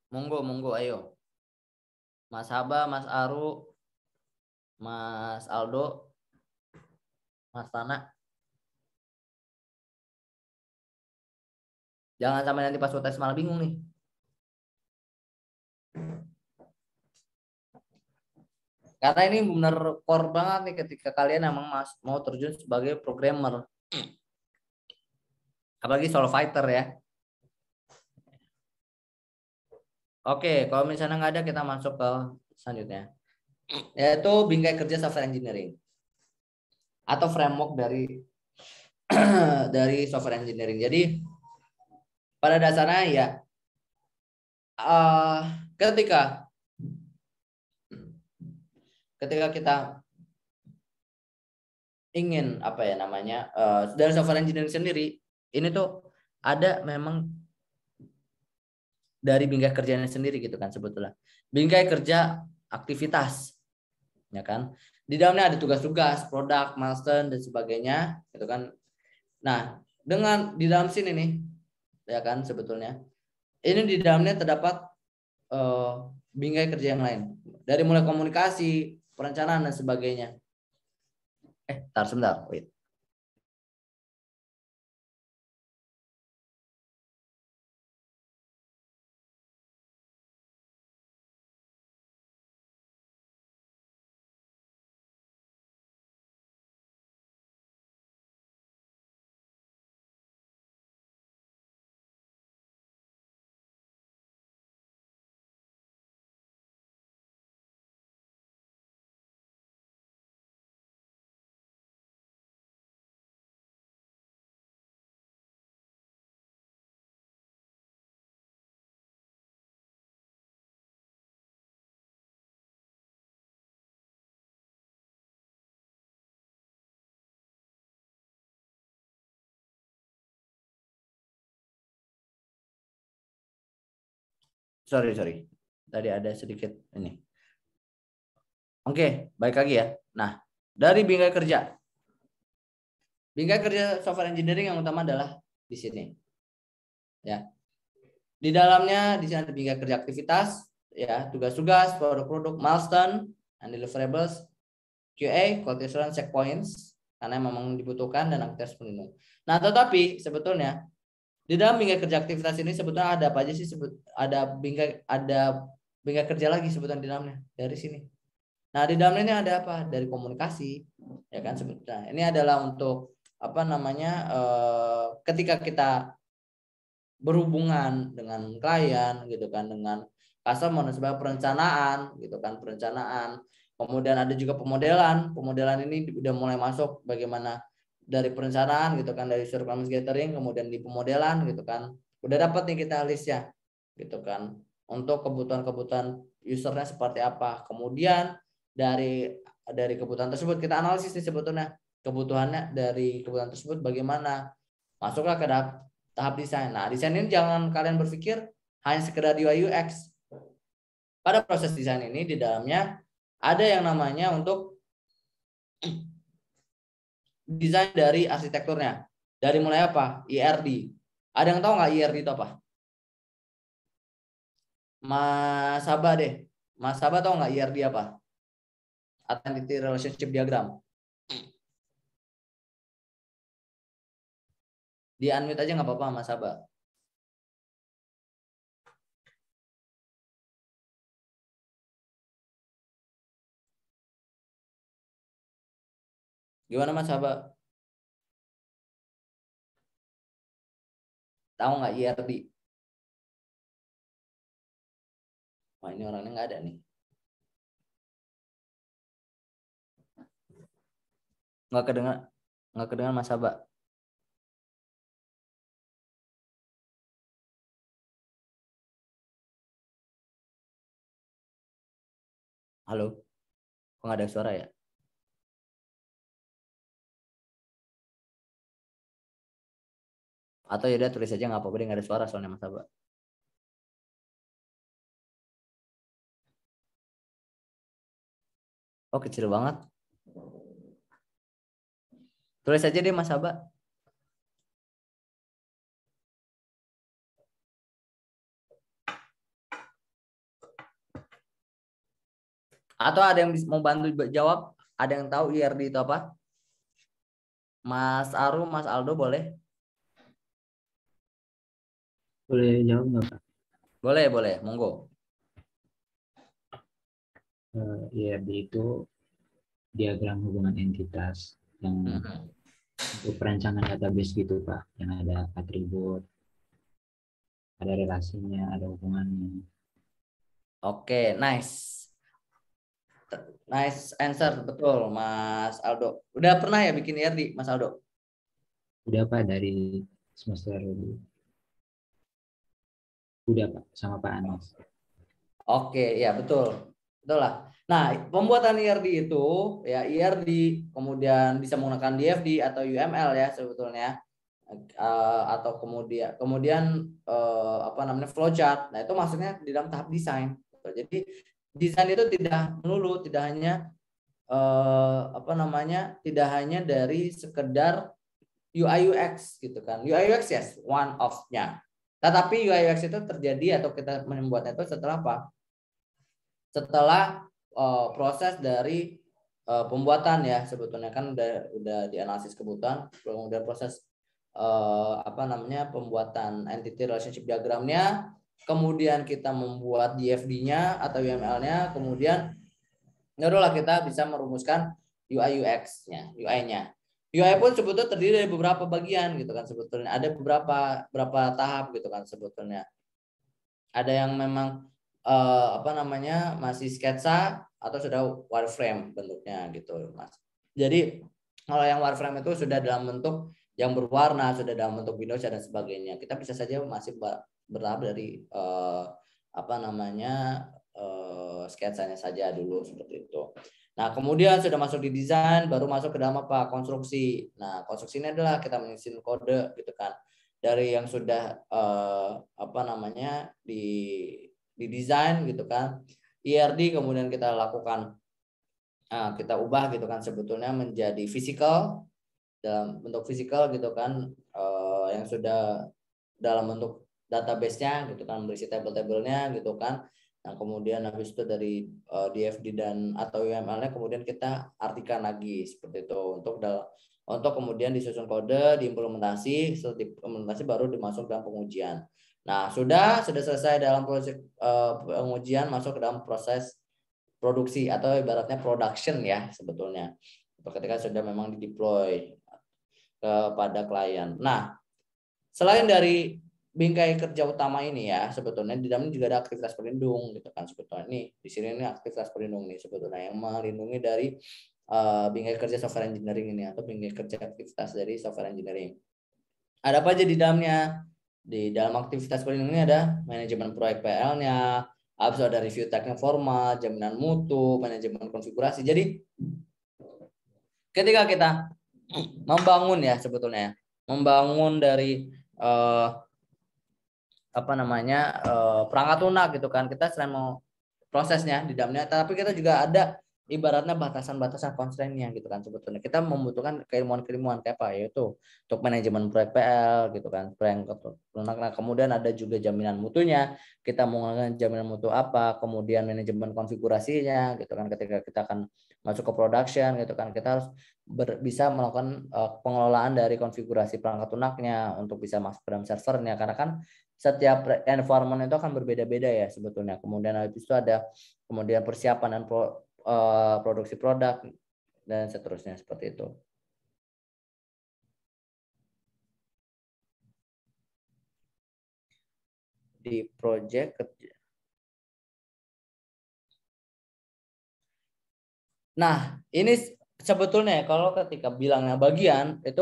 Monggo, monggo, ayo. Mas Haba, Mas Aru, Mas Aldo, Mas Tanah. Jangan sampai nanti pas tes malah bingung nih. Karena ini benar core banget nih ketika kalian emang mas, mau terjun sebagai programmer. Apalagi solo fighter ya. Oke, kalau misalnya nggak ada kita masuk ke selanjutnya. Yaitu bingkai kerja software engineering. Atau framework dari dari software engineering. Jadi pada dasarnya ya uh, ketika ketika kita ingin apa ya namanya uh, dari software engineering sendiri ini tuh ada memang dari bingkai kerjanya sendiri gitu kan sebetulnya bingkai kerja aktivitas ya kan di dalamnya ada tugas-tugas produk milestone dan sebagainya gitu kan nah dengan di dalam sini nih ya kan sebetulnya. Ini di dalamnya terdapat uh, bingkai kerja yang lain dari mulai komunikasi, perencanaan dan sebagainya. Eh, tar sebentar, wait. sorry sorry tadi ada sedikit ini oke baik lagi ya nah dari bingkai kerja bingkai kerja software engineering yang utama adalah di sini ya di dalamnya di sini ada bingkai kerja aktivitas ya tugas-tugas produk-produk milestone and deliverables QA quality assurance checkpoints karena memang dibutuhkan dan aktivitas penuh. Nah, tetapi sebetulnya di dalam bingkai kerja aktivitas ini sebetulnya ada apa aja sih sebut ada bingkai ada bingkai kerja lagi sebutan di dalamnya dari sini nah di dalamnya ini ada apa dari komunikasi ya kan sebetulnya ini adalah untuk apa namanya eh, ketika kita berhubungan dengan klien gitu kan dengan customer dan perencanaan gitu kan perencanaan kemudian ada juga pemodelan pemodelan ini udah mulai masuk bagaimana dari perencanaan gitu kan dari surveillance gathering kemudian di pemodelan gitu kan udah dapat nih kita listnya gitu kan untuk kebutuhan-kebutuhan usernya seperti apa kemudian dari dari kebutuhan tersebut kita analisis nih sebetulnya kebutuhannya dari kebutuhan tersebut bagaimana masuklah ke tahap, tahap desain nah desain ini jangan kalian berpikir hanya sekedar di UX pada proses desain ini di dalamnya ada yang namanya untuk desain dari arsitekturnya. Dari mulai apa? IRD. Ada yang tahu nggak IRD itu apa? Mas Sabah deh. Mas Sabah tahu nggak IRD apa? Identity Relationship Diagram. Di unmute aja nggak apa-apa Mas Sabah. Gimana Mas Haba? Tahu nggak IRD? Wah ini orangnya nggak ada nih. Nggak kedengar, nggak kedengar Mas Haba. Halo, kok nggak ada suara ya? atau yaudah tulis aja nggak apa-apa nggak ada suara soalnya mas Abah oh kecil banget tulis aja deh mas Abah atau ada yang mau bantu jawab ada yang tahu IRD itu apa Mas Aru Mas Aldo boleh boleh jawab nggak Pak? Boleh, boleh. Monggo. Uh, ya, itu diagram hubungan entitas yang mm -hmm. untuk perancangan database gitu Pak, yang ada atribut, ada relasinya, ada hubungannya. Oke, okay, nice. Nice answer, betul Mas Aldo. Udah pernah ya bikin IRD, Mas Aldo? Udah Pak, dari semester Pak sama Pak Anies. Oke, ya betul. Betul lah. Nah, pembuatan IRD e itu ya IRD e kemudian bisa menggunakan DFD atau UML ya sebetulnya. Uh, atau kemudian kemudian uh, apa namanya flowchart. Nah, itu maksudnya di dalam tahap desain. Jadi desain itu tidak melulu tidak hanya uh, apa namanya? tidak hanya dari sekedar UI UX gitu kan. UI UX yes, one of-nya. Tetapi UI UX itu terjadi atau kita membuat itu setelah apa? Setelah uh, proses dari uh, pembuatan ya sebetulnya kan udah udah dianalisis kebutuhan, kemudian proses uh, apa namanya pembuatan entity relationship diagramnya, kemudian kita membuat DFD-nya atau UML-nya, kemudian barulah kita bisa merumuskan UI UX-nya, UI-nya. UI pun sebetulnya terdiri dari beberapa bagian gitu kan sebetulnya ada beberapa beberapa tahap gitu kan sebetulnya ada yang memang uh, apa namanya masih sketsa atau sudah wireframe bentuknya gitu mas jadi kalau yang wireframe itu sudah dalam bentuk yang berwarna sudah dalam bentuk Windows dan sebagainya kita bisa saja masih bertahap dari uh, apa namanya uh, sketsanya saja dulu seperti itu Nah, kemudian sudah masuk di desain, baru masuk ke dalam apa? Konstruksi. Nah, konstruksi ini adalah kita mengisi kode gitu kan. Dari yang sudah eh, apa namanya di di desain gitu kan. IRD kemudian kita lakukan nah, kita ubah gitu kan sebetulnya menjadi physical dalam bentuk physical gitu kan eh, yang sudah dalam bentuk database-nya gitu kan berisi table-tablenya gitu kan Nah, kemudian habis itu dari uh, eh, DFD dan atau UML-nya kemudian kita artikan lagi seperti itu untuk dal untuk kemudian disusun kode, diimplementasi, setelah diimplementasi baru dimasuk dalam pengujian. Nah, sudah sudah selesai dalam proses uh, pengujian masuk ke dalam proses produksi atau ibaratnya production ya sebetulnya. Ketika sudah memang di deploy kepada klien. Nah, selain dari bingkai kerja utama ini ya sebetulnya di dalamnya juga ada aktivitas pelindung gitu kan sebetulnya nih di sini ini aktivitas pelindung nih sebetulnya yang melindungi dari uh, bingkai kerja software engineering ini atau bingkai kerja aktivitas dari software engineering ada apa aja di dalamnya di dalam aktivitas pelindung ini ada manajemen proyek PL-nya abis ada review teknik formal jaminan mutu manajemen konfigurasi jadi ketika kita membangun ya sebetulnya ya, membangun dari uh, apa namanya uh, perangkat lunak gitu kan kita selain mau prosesnya di dalamnya tapi kita juga ada ibaratnya batasan-batasan konsennya gitu kan sebetulnya kita membutuhkan keilmuan-keilmuan kayak apa yaitu untuk manajemen proyek PL gitu kan proyek nah, kemudian ada juga jaminan mutunya kita menggunakan jaminan mutu apa kemudian manajemen konfigurasinya gitu kan ketika kita akan masuk ke production gitu kan kita harus ber, bisa melakukan uh, pengelolaan dari konfigurasi perangkat lunaknya untuk bisa masuk ke dalam servernya karena kan setiap environment itu akan berbeda-beda ya sebetulnya. Kemudian habis itu ada kemudian persiapan dan pro, uh, produksi produk dan seterusnya seperti itu. Di project kerja. Nah, ini sebetulnya ya, kalau ketika bilangnya bagian itu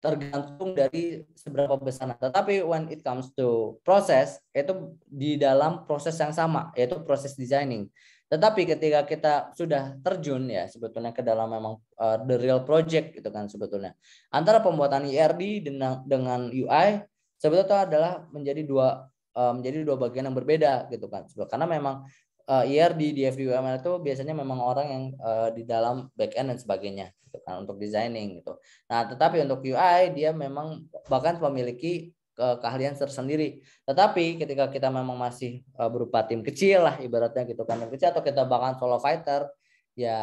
tergantung dari seberapa besar. Nah, tetapi when it comes to proses, itu di dalam proses yang sama, yaitu proses designing. Tetapi ketika kita sudah terjun ya sebetulnya ke dalam memang uh, the real project gitu kan sebetulnya. Antara pembuatan IRD e dengan, dengan UI sebetulnya itu adalah menjadi dua uh, menjadi dua bagian yang berbeda gitu kan. Karena memang uh, eh, IR di di itu biasanya memang orang yang uh, di dalam back end dan sebagainya gitu kan untuk designing gitu. Nah, tetapi untuk UI dia memang bahkan memiliki eh, keahlian tersendiri. Tetapi ketika kita memang masih uh, berupa tim kecil lah ibaratnya gitu kan tim kecil atau kita bahkan solo fighter ya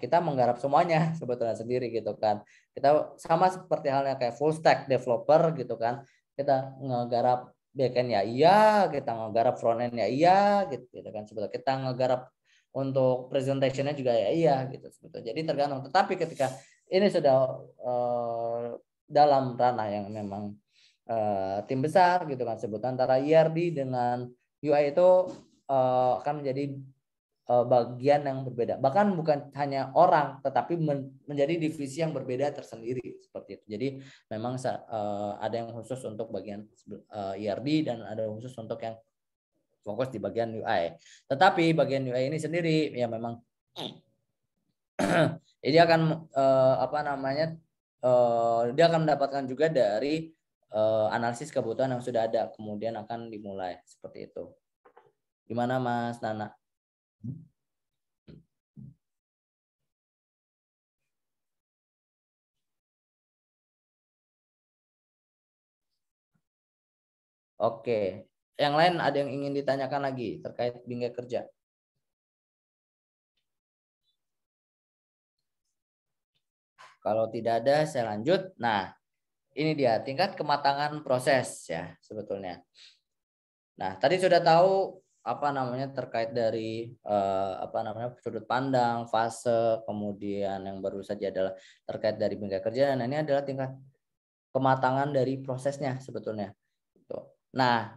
kita menggarap semuanya sebetulnya sendiri gitu kan. Kita sama seperti halnya kayak full stack developer gitu kan. Kita ngegarap back kan ya iya, kita ngegarap front end ya iya gitu, gitu kan sebetulnya. Kita ngegarap untuk presentationnya juga ya iya gitu sebetulnya. Jadi tergantung. Tetapi ketika ini sudah uh, dalam ranah yang memang uh, tim besar gitu kan sebut antara IRD e dengan UI itu uh, akan menjadi Eh, bagian yang berbeda. Bahkan bukan hanya orang, tetapi men menjadi divisi yang berbeda tersendiri seperti itu. Jadi memang uh, ada yang khusus untuk bagian uh, eh, ERD dan ada yang khusus untuk yang fokus di bagian UI. Tetapi bagian UI ini sendiri ya memang ini akan uh, apa namanya uh, dia akan mendapatkan juga dari uh, analisis kebutuhan yang sudah ada kemudian akan dimulai seperti itu. Gimana Mas Nana? Oke, yang lain ada yang ingin ditanyakan lagi terkait bingkai kerja? Kalau tidak ada, saya lanjut. Nah, ini dia tingkat kematangan proses ya sebetulnya. Nah, tadi sudah tahu apa namanya terkait dari uh, apa namanya sudut pandang fase kemudian yang baru saja adalah terkait dari bingkai kerja dan ini adalah tingkat kematangan dari prosesnya sebetulnya itu nah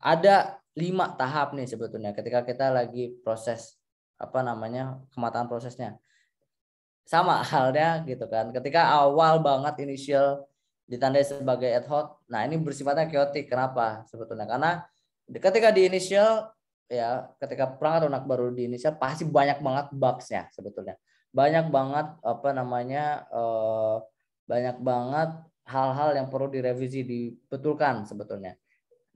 ada lima tahap nih sebetulnya ketika kita lagi proses apa namanya kematangan prosesnya sama halnya gitu kan ketika awal banget inisial ditandai sebagai ad hoc nah ini bersifatnya chaotic kenapa sebetulnya karena ketika di initial ya ketika perang atau anak baru di Indonesia pasti banyak banget bugsnya sebetulnya banyak banget apa namanya eh, banyak banget hal-hal yang perlu direvisi dibetulkan sebetulnya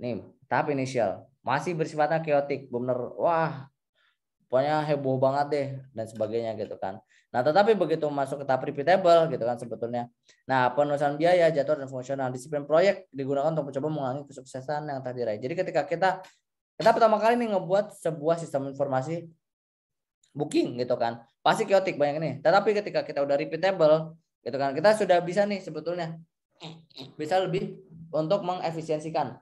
nih tahap inisial masih bersifatnya chaotic benar wah pokoknya heboh banget deh dan sebagainya gitu kan. Nah, tetapi begitu masuk ke tahap repeatable gitu kan sebetulnya. Nah, penulisan biaya, jadwal dan fungsional disiplin proyek digunakan untuk mencoba mengulangi kesuksesan yang tadi Jadi ketika kita kita pertama kali nih ngebuat sebuah sistem informasi booking gitu kan. Pasti kiotik banyak nih. Tetapi ketika kita udah repeatable gitu kan, kita sudah bisa nih sebetulnya bisa lebih untuk mengefisiensikan.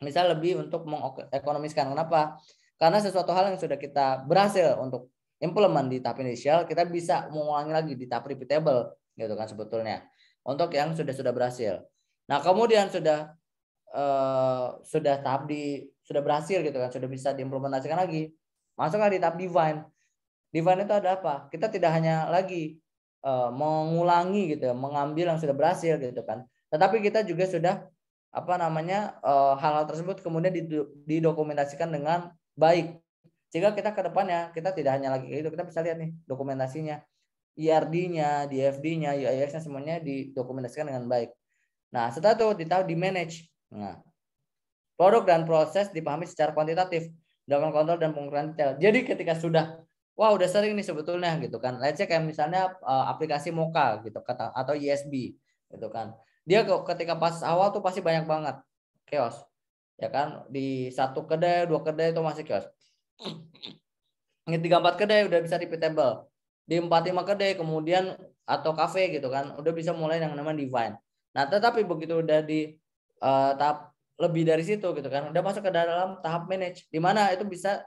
Bisa lebih untuk mengekonomiskan. Kenapa? Karena sesuatu hal yang sudah kita berhasil untuk implement di tahap inisial, kita bisa mengulangi lagi di tahap repeatable gitu kan sebetulnya. Untuk yang sudah sudah berhasil. Nah, kemudian sudah uh, sudah tahap di sudah berhasil gitu kan, sudah bisa diimplementasikan lagi. Masuklah di tahap divine. Divine itu ada apa? Kita tidak hanya lagi uh, mengulangi gitu, ya, mengambil yang sudah berhasil gitu kan. Tetapi kita juga sudah apa namanya eh, hal-hal tersebut kemudian didokumentasikan dengan baik. Jika kita ke depannya, kita tidak hanya lagi itu, kita bisa lihat nih dokumentasinya. IRD-nya, e DFD-nya, uis e nya semuanya didokumentasikan dengan baik. Nah, setelah itu ditahu di manage. Nah, produk dan proses dipahami secara kuantitatif, dalam kontrol dan pengukuran detail. Jadi ketika sudah wah udah sering nih sebetulnya gitu kan. Let's say kayak misalnya eh, aplikasi Moka gitu kata atau USB e gitu kan. Dia ketika pas awal tuh pasti banyak banget chaos ya kan di satu kedai dua kedai itu masih kios ini tiga empat kedai udah bisa repeatable di empat lima kedai kemudian atau kafe gitu kan udah bisa mulai yang namanya divine nah tetapi begitu udah di uh, tahap lebih dari situ gitu kan udah masuk ke dalam tahap manage di mana itu bisa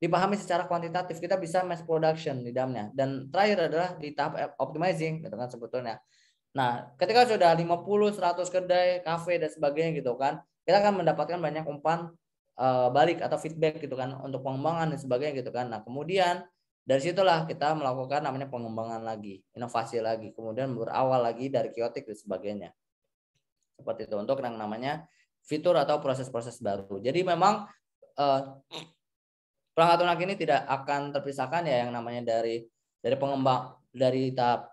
dipahami secara kuantitatif kita bisa mass production di dalamnya dan terakhir adalah di tahap optimizing gitu kan sebetulnya nah ketika sudah 50 100 kedai kafe dan sebagainya gitu kan kita akan mendapatkan banyak umpan uh, balik atau feedback gitu kan untuk pengembangan dan sebagainya gitu kan. Nah, kemudian dari situlah kita melakukan namanya pengembangan lagi, inovasi lagi, kemudian berawal lagi dari kiotik dan sebagainya. Seperti itu untuk yang namanya fitur atau proses-proses baru. Jadi memang uh, perangkat lunak ini tidak akan terpisahkan ya yang namanya dari dari pengembang dari tahap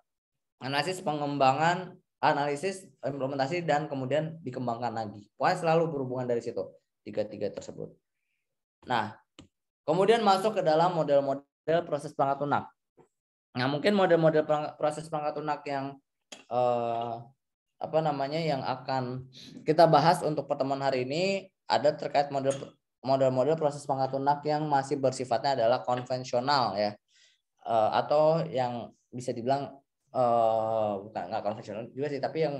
analisis pengembangan analisis, implementasi, dan kemudian dikembangkan lagi. Pokoknya selalu berhubungan dari situ, tiga-tiga tersebut. Nah, kemudian masuk ke dalam model-model proses perangkat lunak. Nah, mungkin model-model proses perangkat lunak yang eh, apa namanya yang akan kita bahas untuk pertemuan hari ini ada terkait model model proses perangkat lunak yang masih bersifatnya adalah konvensional ya eh, atau yang bisa dibilang uh, nggak konvensional juga sih tapi yang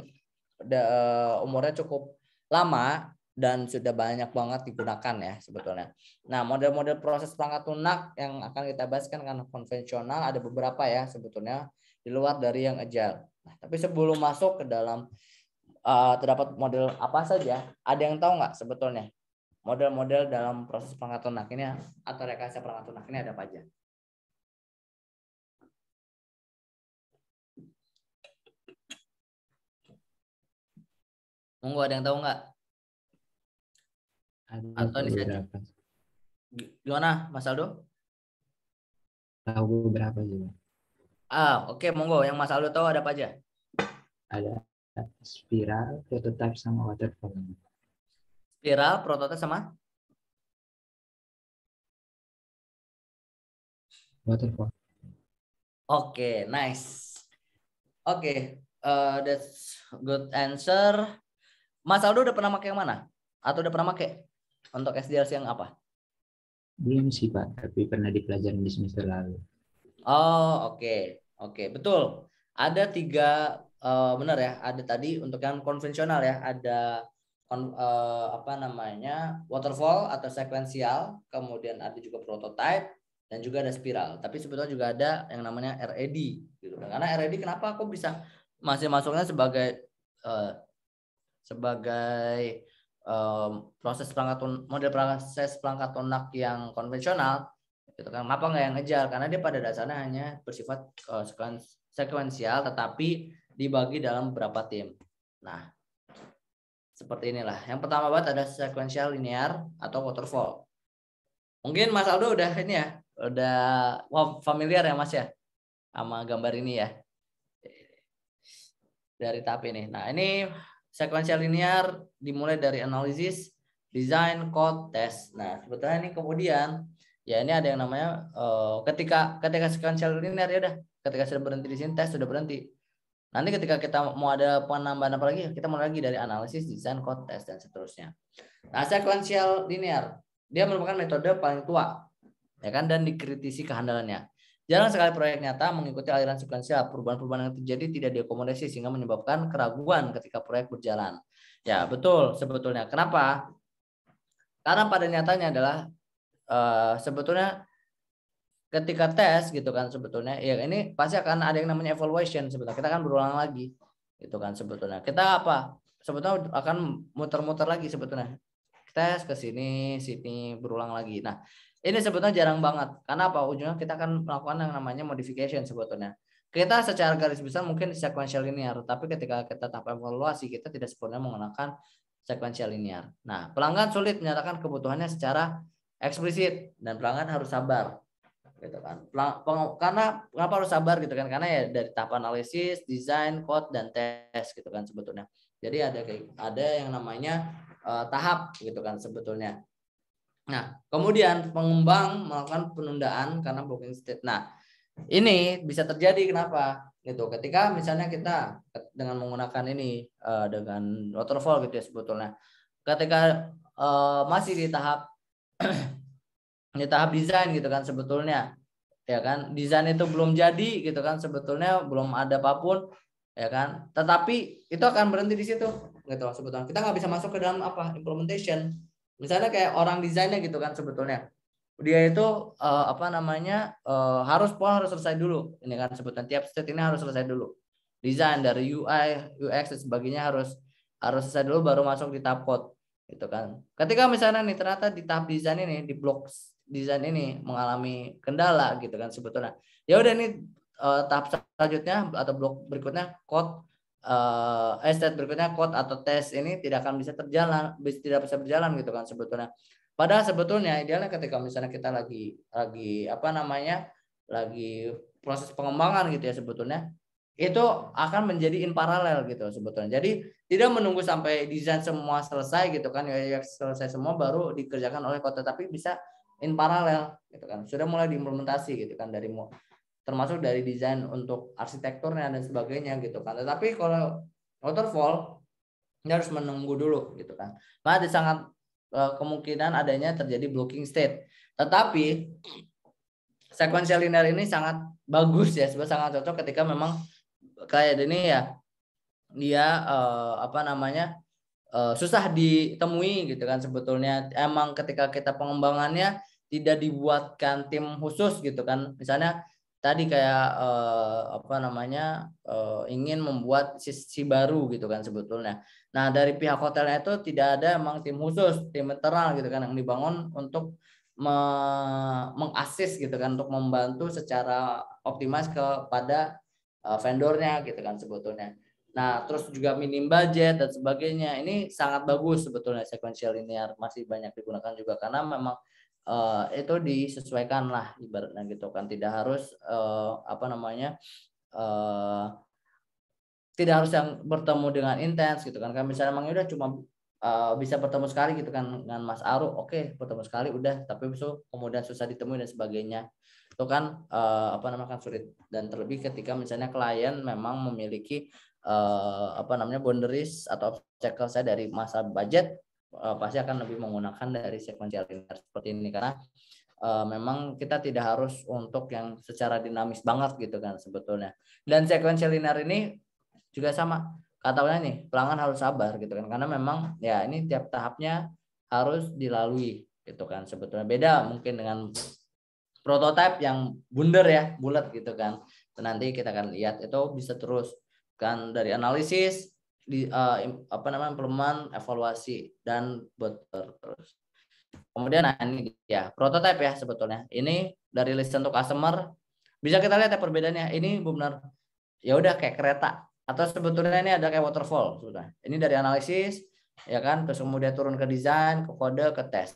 udah eh, uh, umurnya cukup lama dan sudah banyak banget digunakan ya sebetulnya. Nah model-model proses perangkat lunak yang akan kita bahas kan karena konvensional ada beberapa ya sebetulnya di luar dari yang ejal. Nah, tapi sebelum masuk ke dalam uh, terdapat model apa saja, ada yang tahu nggak sebetulnya model-model dalam proses perangkat lunak ini atau rekayasa perangkat lunak ini ada apa aja? Monggo ada yang tahu nggak? Atau ini saja. Gimana, Mas Aldo? Tahu berapa juga. Ah, oke, okay, monggo. Yang Mas Aldo tahu ada apa aja? Ada spiral, prototype, sama waterfall. Spiral, prototype, sama? Waterfall. Oke, okay, nice. Oke, okay, uh, eh, that's good answer. Mas Aldo udah pernah pakai yang mana? Atau udah pernah pakai untuk SDLC yang apa? Belum sih Pak, tapi pernah di di semester lalu. Oh oke okay. oke okay. betul. Ada tiga uh, benar ya. Ada tadi untuk yang konvensional ya ada on, uh, eh, apa namanya waterfall atau sekuensial, kemudian ada juga prototype dan juga ada spiral. Tapi sebetulnya juga ada yang namanya RED gitu. Kan. Karena RED kenapa aku bisa masih masuknya sebagai uh, sebagai um, proses perangkat model proses perangkat lunak yang konvensional gitu kan apa nggak yang ngejar karena dia pada dasarnya hanya bersifat uh, sekuensial tetapi dibagi dalam beberapa tim nah seperti inilah yang pertama buat ada sekuensial linear atau waterfall mungkin Mas Aldo udah ini ya udah familiar ya Mas ya sama gambar ini ya dari tapi nih nah ini Sekuensial linear dimulai dari analisis, design, code, test. Nah, sebetulnya ini kemudian ya ini ada yang namanya uh, ketika ketika sekuensial linear ya udah ketika sudah berhenti di sini tes sudah berhenti. Nanti ketika kita mau ada penambahan apa lagi, kita mulai lagi dari analisis, desain, code, test, dan seterusnya. Nah, sekuensial linear, dia merupakan metode paling tua, ya kan, dan dikritisi kehandalannya. Jarang iya. sekali proyek nyata mengikuti aliran sekuensial. Perubahan-perubahan yang terjadi tidak diakomodasi sehingga menyebabkan keraguan ketika proyek berjalan. Ya, betul sebetulnya. Kenapa? Karena pada nyatanya adalah uh, sebetulnya ketika tes gitu kan sebetulnya ya ini pasti akan ada yang namanya evaluation sebetulnya. Kita akan berulang lagi gitu kan sebetulnya. Kita apa? Sebetulnya akan muter-muter lagi sebetulnya. Tes ke sini, sini berulang lagi. Nah, ini sebetulnya jarang banget. Karena apa? Ujungnya kita akan melakukan yang namanya modification sebetulnya. Kita secara garis besar mungkin sequential linear, tapi ketika kita tahap evaluasi kita tidak sepenuhnya menggunakan sequential linear. Nah, pelanggan sulit menyatakan kebutuhannya secara eksplisit dan pelanggan harus sabar gitu kan. Karena kenapa harus sabar gitu kan? Karena ya dari tahap analisis, desain, code dan tes gitu kan sebetulnya. Jadi ada ada yang namanya uh, tahap gitu kan sebetulnya. Nah, kemudian pengembang melakukan penundaan karena booking state. Nah, ini bisa terjadi kenapa? Gitu. Ketika misalnya kita dengan menggunakan ini eh, dengan waterfall gitu ya sebetulnya. Ketika eh, masih di tahap di tahap desain gitu kan sebetulnya. Ya kan? Desain itu belum jadi gitu kan sebetulnya belum ada apapun ya kan? Tetapi itu akan berhenti di situ gitu sebetulnya. Kita nggak bisa masuk ke dalam apa? implementation misalnya kayak orang desainnya gitu kan sebetulnya dia itu uh, apa namanya uh, harus pola harus selesai dulu ini kan sebutan tiap state ini harus selesai dulu desain dari UI UX dan sebagainya harus harus selesai dulu baru masuk di tahap code gitu kan ketika misalnya nih ternyata di tahap desain ini di blok desain ini mengalami kendala gitu kan sebetulnya ya udah nih uh, tahap selanjutnya atau blok berikutnya code uh, berikutnya quote atau test ini tidak akan bisa terjalan tidak bisa berjalan gitu kan sebetulnya padahal sebetulnya idealnya ketika misalnya kita lagi lagi apa namanya lagi proses pengembangan gitu ya sebetulnya itu akan menjadi in paralel gitu sebetulnya. Jadi tidak menunggu sampai desain semua selesai gitu kan, ya, ya selesai semua baru dikerjakan oleh kota tapi bisa in paralel gitu kan. Sudah mulai diimplementasi gitu kan dari termasuk dari desain untuk arsitekturnya dan sebagainya gitu kan. Tetapi kalau waterfall ini harus menunggu dulu gitu kan. Maka sangat eh, kemungkinan adanya terjadi blocking state. Tetapi sequential linear ini sangat bagus ya, sebab sangat cocok ketika memang kayak ini ya dia eh, apa namanya eh, susah ditemui gitu kan sebetulnya emang ketika kita pengembangannya tidak dibuatkan tim khusus gitu kan misalnya tadi kayak eh, apa namanya eh, ingin membuat sisi baru gitu kan sebetulnya. Nah dari pihak hotelnya itu tidak ada emang tim khusus, tim internal gitu kan yang dibangun untuk me mengakses gitu kan untuk membantu secara optimis kepada eh, vendornya gitu kan sebetulnya. Nah terus juga minim budget dan sebagainya ini sangat bagus sebetulnya sequential linear masih banyak digunakan juga karena memang Eh, itu disesuaikan lah ibaratnya gitu kan tidak harus uh, apa namanya uh, tidak harus yang bertemu dengan intens gitu kan kan misalnya emang udah cuma uh, bisa bertemu sekali gitu kan dengan Mas Aru oke okay, bertemu sekali udah tapi besok kemudian susah ditemui dan sebagainya itu kan uh, apa namanya kan sulit dan terlebih ketika misalnya klien memang memiliki uh, apa namanya boundaries atau obstacle saya dari masa budget uh, pasti akan lebih menggunakan dari sequential linear seperti ini karena uh, memang kita tidak harus untuk yang secara dinamis banget gitu kan sebetulnya. Dan sequential linear ini juga sama. Katanya nih, pelanggan harus sabar gitu kan karena memang ya ini tiap tahapnya harus dilalui gitu kan sebetulnya beda mungkin dengan prototipe yang bundar ya bulat gitu kan nanti kita akan lihat itu bisa terus kan dari analisis di uh, apa namanya implement evaluasi dan buat eh, terus. Kemudian nah ini ya prototipe ya sebetulnya. Ini dari listen to customer bisa kita lihat ya perbedaannya. Ini benar ya udah kayak kereta atau sebetulnya ini ada kayak waterfall sudah. Ini dari analisis ya kan terus kemudian turun ke desain, ke kode, ke tes.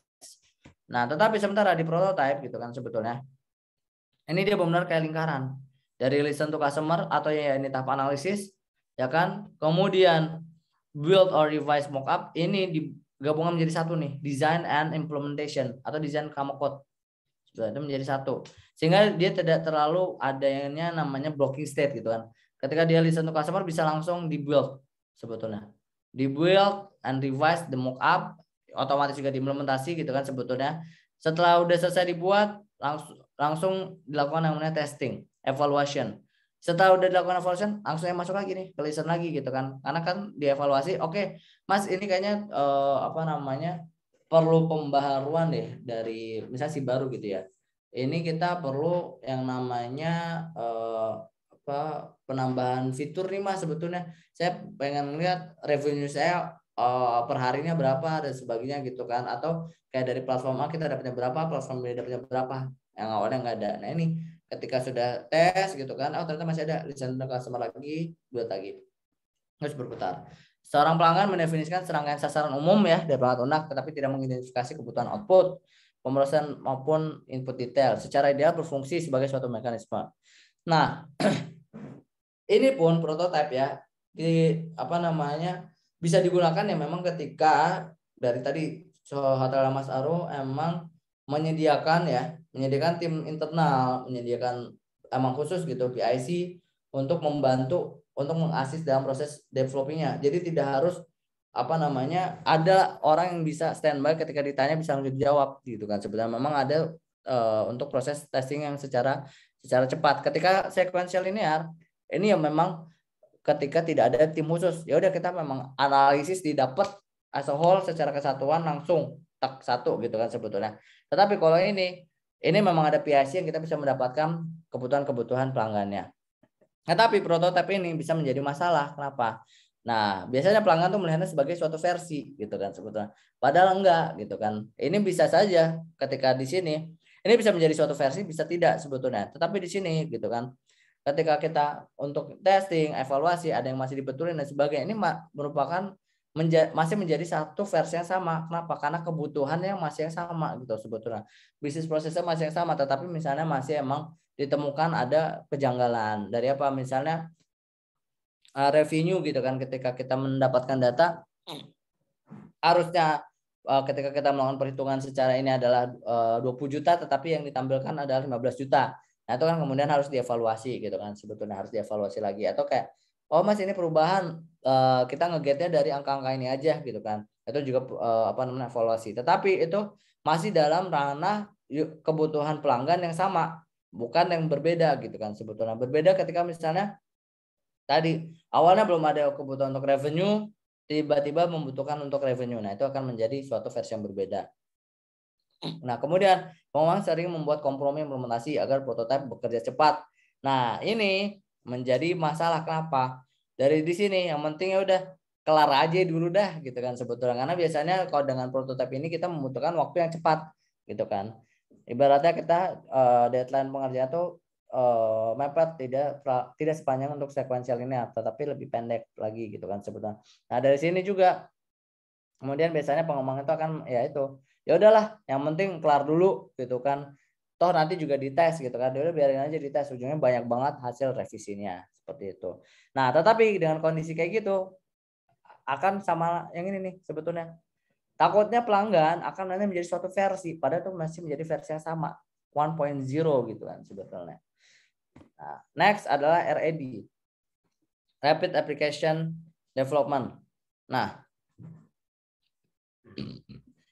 Nah, tetapi sementara di prototype gitu kan sebetulnya. Ini dia benar kayak lingkaran. Dari listen to customer atau ya ini tahap analisis, ya kan? Kemudian build or revise mockup ini digabungkan menjadi satu nih, design and implementation atau design kamu code. Itu menjadi satu. Sehingga dia tidak terlalu ada yangnya namanya blocking state gitu kan. Ketika dia listen to customer bisa langsung dibuild sebetulnya. Dibuild and revise the mockup otomatis juga diimplementasi gitu kan sebetulnya. Setelah udah selesai dibuat langsung langsung dilakukan namanya testing, evaluation setelah udah dilakukan evaluation langsung yang masuk lagi nih ke listen lagi gitu kan karena kan dievaluasi oke okay, mas ini kayaknya uh, apa namanya perlu pembaharuan deh dari misalnya si baru gitu ya ini kita perlu yang namanya uh, apa penambahan fitur nih mas sebetulnya saya pengen lihat revenue saya uh, per harinya berapa dan sebagainya gitu kan atau kayak dari platform A kita dapatnya berapa platform B dapatnya berapa yang awalnya nggak ada nah ini ketika sudah tes gitu kan oh ternyata masih ada lisan dan customer lagi buat lagi terus berputar seorang pelanggan mendefinisikan serangkaian sasaran umum ya dari pelanggan lunak tetapi tidak mengidentifikasi kebutuhan output pemrosesan maupun input detail secara ideal berfungsi sebagai suatu mekanisme nah ini pun prototipe ya di apa namanya bisa digunakan ya memang ketika dari tadi so, hotel Mas Aru emang menyediakan ya menyediakan tim internal, menyediakan emang khusus gitu PIC untuk membantu untuk mengasis dalam proses developingnya. Jadi tidak harus apa namanya ada orang yang bisa standby ketika ditanya bisa langsung jawab gitu kan. Sebenarnya memang ada uh, untuk proses testing yang secara secara cepat. Ketika sequential linear ini yang memang ketika tidak ada tim khusus ya udah kita memang analisis didapat as a whole secara kesatuan langsung tak satu gitu kan sebetulnya. Tetapi kalau ini ini hmm. memang ada PIC yang kita bisa mendapatkan kebutuhan-kebutuhan pelanggannya. Nah, tapi prototipe ini bisa menjadi masalah. Kenapa? Nah, biasanya pelanggan tuh melihatnya sebagai suatu versi gitu kan sebetulnya. Padahal enggak gitu kan. Ini bisa saja ketika di sini ini bisa menjadi suatu versi bisa tidak sebetulnya. Tetapi di sini gitu kan. Ketika kita untuk testing, evaluasi, ada yang masih dibetulin dan sebagainya. Ini merupakan menja masih menjadi satu versi yang sama. Kenapa? Karena kebutuhannya masih yang sama gitu sebetulnya. Bisnis prosesnya masih yang sama, tetapi misalnya masih emang ditemukan ada kejanggalan dari apa? Misalnya uh, revenue gitu kan ketika kita mendapatkan data harusnya uh, ketika kita melakukan perhitungan secara ini adalah eh, uh, 20 juta tetapi yang ditampilkan adalah 15 juta. Nah, itu kan kemudian harus dievaluasi gitu kan sebetulnya harus dievaluasi lagi atau kayak oh mas ini perubahan uh, kita ngegetnya dari angka-angka ini aja gitu kan itu juga uh, apa namanya evaluasi tetapi itu masih dalam ranah kebutuhan pelanggan yang sama bukan yang berbeda gitu kan sebetulnya berbeda ketika misalnya tadi awalnya belum ada kebutuhan untuk revenue tiba-tiba membutuhkan untuk revenue nah itu akan menjadi suatu versi yang berbeda Nah, kemudian pengembang sering membuat kompromi implementasi agar prototipe bekerja cepat. Nah, ini menjadi masalah kenapa dari di sini yang penting ya udah kelar aja dulu dah gitu kan sebetulnya karena biasanya kalau dengan prototipe ini kita membutuhkan waktu yang cepat gitu kan ibaratnya kita uh, deadline pengerjaan tuh uh, mepet tidak pra, tidak sepanjang untuk sekuensial ini tetapi lebih pendek lagi gitu kan sebetulnya nah dari sini juga kemudian biasanya pengembang itu akan ya itu ya udahlah yang penting kelar dulu gitu kan toh nanti juga dites gitu kan udah biarin aja dites ujungnya banyak banget hasil revisinya seperti itu nah tetapi dengan kondisi kayak gitu akan sama yang ini nih sebetulnya takutnya pelanggan akan nanti menjadi suatu versi padahal itu masih menjadi versi yang sama 1.0 gitu kan sebetulnya nah, next adalah RAD Rapid Application Development nah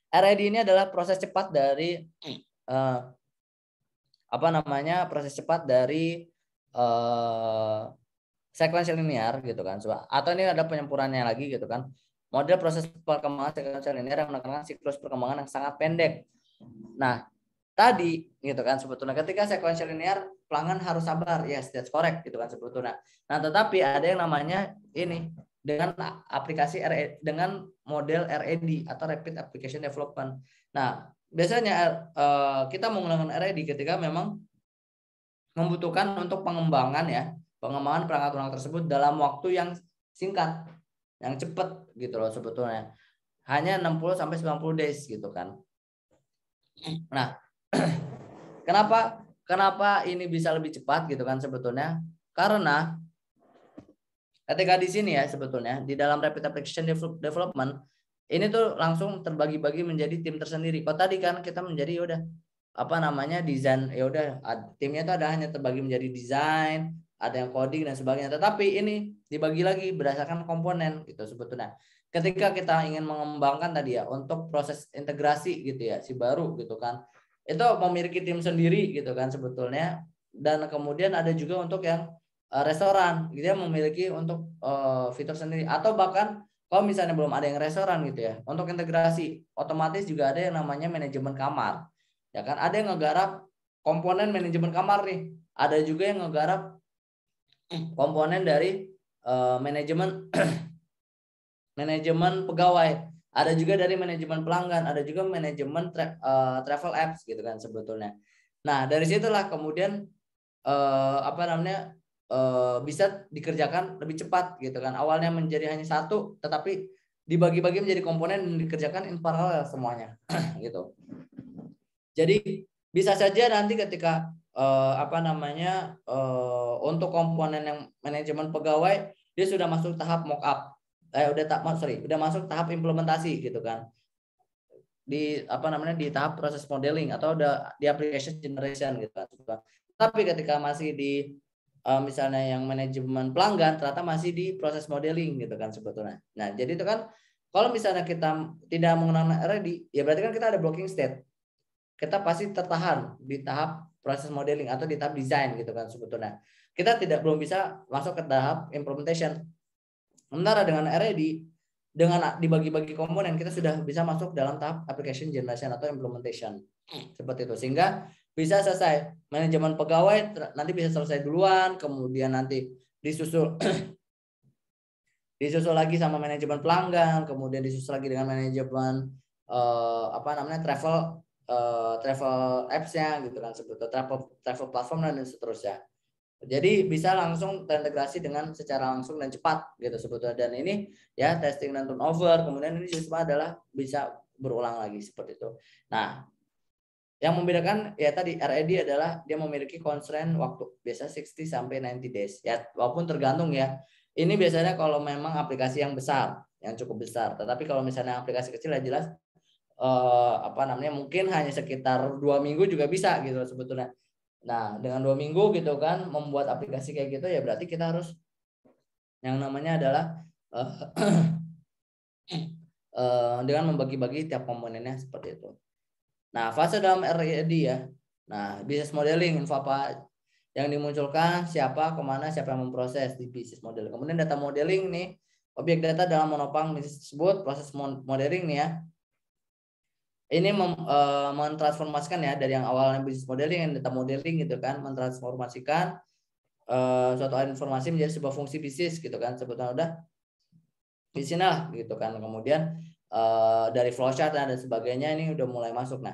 RAD ini adalah proses cepat dari uh, apa namanya proses cepat dari uh, sequential linear gitu kan. Atau ini ada penyempurnanya lagi gitu kan. Model proses perkembangan sequential linear yang menggunakan siklus perkembangan yang sangat pendek. Nah, tadi gitu kan sebetulnya ketika sequential linear pelanggan harus sabar ya yes, that's correct gitu kan sebetulnya nah tetapi ada yang namanya ini dengan aplikasi RE, dengan model RED atau rapid application development nah biasanya uh, kita menggunakan RID ketika memang membutuhkan untuk pengembangan ya pengembangan perangkat lunak tersebut dalam waktu yang singkat yang cepat gitu loh sebetulnya hanya 60 sampai 90 days gitu kan nah kenapa kenapa ini bisa lebih cepat gitu kan sebetulnya karena ketika di sini ya sebetulnya di dalam rapid application development ini hmm. tuh langsung terbagi-bagi menjadi tim tersendiri. Kalau tadi kan kita menjadi ya udah apa namanya desain ya udah timnya tuh ada hanya terbagi menjadi desain, ada yang coding dan sebagainya. Tetapi ini dibagi lagi berdasarkan komponen gitu sebetulnya. Ketika kita ingin mengembangkan tadi ya untuk proses integrasi gitu ya si baru gitu kan. Itu memiliki tim sendiri gitu kan sebetulnya dan kemudian ada juga untuk yang eh, restoran gitu ya memiliki untuk uh, fitur sendiri atau bahkan kalau misalnya belum ada yang restoran gitu ya untuk integrasi otomatis juga ada yang namanya manajemen kamar ya kan ada yang ngegarap komponen manajemen kamar nih ada juga yang ngegarap komponen dari uh, manajemen manajemen pegawai ada juga dari manajemen pelanggan ada juga manajemen tra uh, travel apps gitu kan sebetulnya nah dari situlah kemudian uh, apa namanya Eh, bisa dikerjakan lebih cepat gitu kan. Awalnya menjadi hanya satu, tetapi dibagi-bagi menjadi komponen dan dikerjakan in paralel semuanya gitu. Jadi bisa saja nanti ketika uh, apa namanya uh, untuk komponen yang manajemen pegawai dia sudah masuk tahap mock up eh udah tak sorry udah masuk tahap implementasi gitu kan di apa namanya di tahap proses modeling atau udah di application generation gitu kan tapi ketika masih di uh, misalnya yang manajemen pelanggan ternyata masih di proses modeling gitu kan sebetulnya. Nah, jadi itu kan kalau misalnya kita tidak menggunakan ready, ya berarti kan kita ada blocking state. Kita pasti tertahan di tahap proses modeling atau di tahap desain gitu kan sebetulnya. Kita tidak belum bisa masuk ke tahap implementation. Sementara dengan ready dengan dibagi-bagi komponen kita sudah bisa masuk dalam tahap application generation atau implementation seperti itu sehingga bisa selesai manajemen pegawai nanti bisa selesai duluan kemudian nanti disusul disusul lagi sama manajemen pelanggan kemudian disusul lagi dengan manajemen uh, apa namanya travel uh, travel appsnya gitu kan sebetulnya travel travel platform dan seterusnya jadi bisa langsung terintegrasi dengan secara langsung dan cepat gitu sebetulnya dan ini ya testing dan turnover kemudian ini semua adalah bisa berulang lagi seperti itu nah yang membedakan ya tadi RED adalah dia memiliki constraint waktu biasa 60 sampai 90 days. Ya walaupun tergantung ya. Ini biasanya kalau memang aplikasi yang besar, yang cukup besar. Tetapi kalau misalnya aplikasi kecil ya jelas eh, apa namanya mungkin hanya sekitar dua minggu juga bisa gitu sebetulnya. Nah dengan dua minggu gitu kan membuat aplikasi kayak gitu ya berarti kita harus yang namanya adalah eh, eh, dengan membagi-bagi tiap komponennya seperti itu. Nah, fase dalam RID e ya. Nah, bisnis modeling info apa yang dimunculkan, siapa, kemana, siapa yang memproses di bisnis model Kemudian data modeling nih, objek data dalam menopang bisnis tersebut, proses modeling nih ya. Ini mem, e, mentransformasikan ya dari yang awalnya bisnis modeling yang data modeling gitu kan, mentransformasikan e, suatu informasi menjadi sebuah fungsi bisnis gitu kan, sebetulnya udah di sini lah gitu kan. Kemudian Eh, dari flowchart dan sebagainya ini udah mulai masuk. Nah,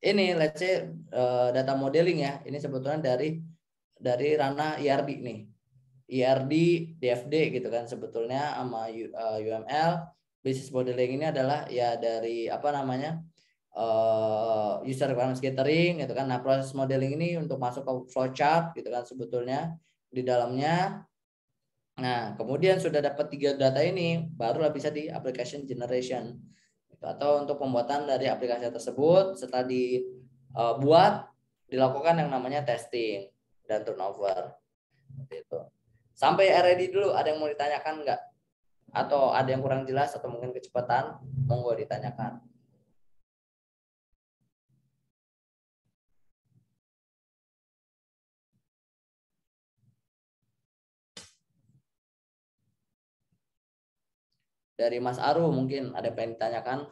ini let's say uh, data modeling ya. Ini sebetulnya dari dari ranah IRD e nih. IRD, e DFD gitu kan sebetulnya sama UML eh, business modeling ini adalah ya dari apa namanya uh, user requirement gathering gitu kan. Nah proses modeling ini untuk masuk ke flowchart gitu kan sebetulnya di dalamnya Nah, kemudian sudah dapat tiga data ini, barulah bisa di application generation. Gitu. Atau untuk pembuatan dari aplikasi tersebut, setelah dibuat, e, dilakukan yang namanya testing dan turnover. itu. Sampai ready dulu, ada yang mau ditanyakan nggak? Atau ada yang kurang jelas atau mungkin kecepatan, monggo ditanyakan. dari Mas Aru mungkin ada yang ditanyakan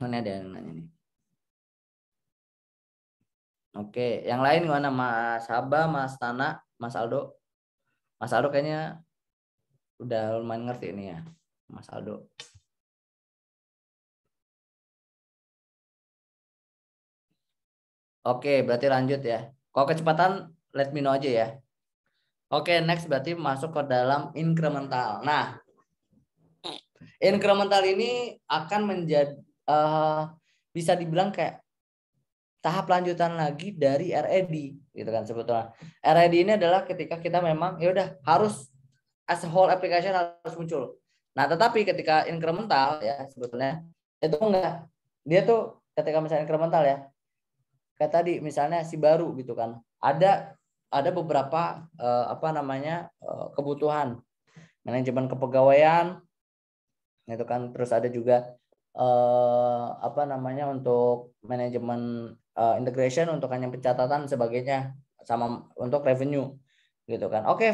mana ada yang nanya nih Oke, yang lain gimana Mas Haba, Mas Tana, Mas Aldo? Mas Aldo kayaknya udah lumayan ngerti ini ya, Mas Aldo. Oke, berarti lanjut ya. Kalau kecepatan, let me know aja ya. Oke, next berarti masuk ke dalam incremental. Nah, Iya. Incremental ini akan menjadi uh, eh, bisa dibilang kayak tahap lanjutan lagi dari RED gitu kan sebetulnya. RED ini adalah ketika kita memang ya udah harus as a whole application harus muncul. Nah, tetapi ketika incremental ya sebetulnya itu enggak dia tuh ketika misalnya incremental ya kayak tadi misalnya si baru gitu kan. Ada ada beberapa uh, apa namanya uh, kebutuhan manajemen kepegawaian, gitu kan terus ada juga uh, apa namanya untuk manajemen uh, integration untuk hanya pencatatan sebagainya sama untuk revenue gitu kan oke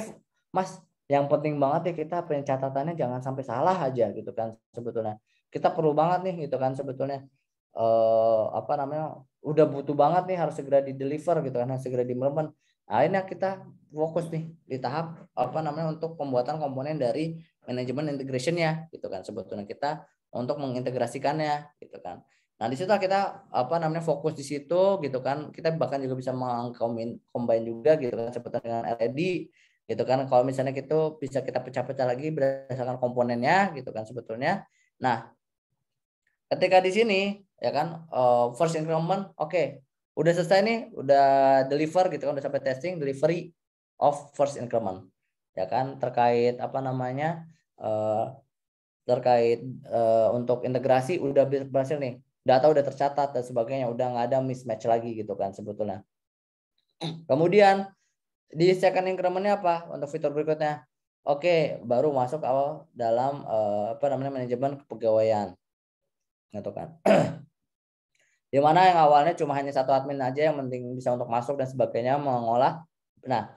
mas yang penting banget ya kita pencatatannya jangan sampai salah aja gitu kan sebetulnya kita perlu banget nih gitu kan sebetulnya uh, apa namanya udah butuh banget nih harus segera di deliver gitu kan harus segera implement akhirnya kita fokus nih di tahap apa namanya untuk pembuatan komponen dari manajemen integrationnya gitu kan sebetulnya kita untuk mengintegrasikannya gitu kan nah di situ kita apa namanya fokus di situ gitu kan kita bahkan juga bisa mengcombine combine juga gitu kan sebetulnya dengan LED gitu kan kalau misalnya kita gitu, bisa kita pecah-pecah lagi berdasarkan komponennya gitu kan sebetulnya nah ketika di sini ya kan uh, first increment oke okay, udah selesai nih udah deliver gitu kan udah sampai testing delivery of first increment ya kan terkait apa namanya uh, terkait uh, untuk integrasi udah berhasil nih data udah tercatat dan sebagainya udah nggak ada mismatch lagi gitu kan sebetulnya kemudian di second incrementnya apa untuk fitur berikutnya oke baru masuk awal dalam uh, apa namanya manajemen kepegawaian gitu kan di mana yang awalnya cuma hanya satu admin aja yang penting bisa untuk masuk dan sebagainya mengolah nah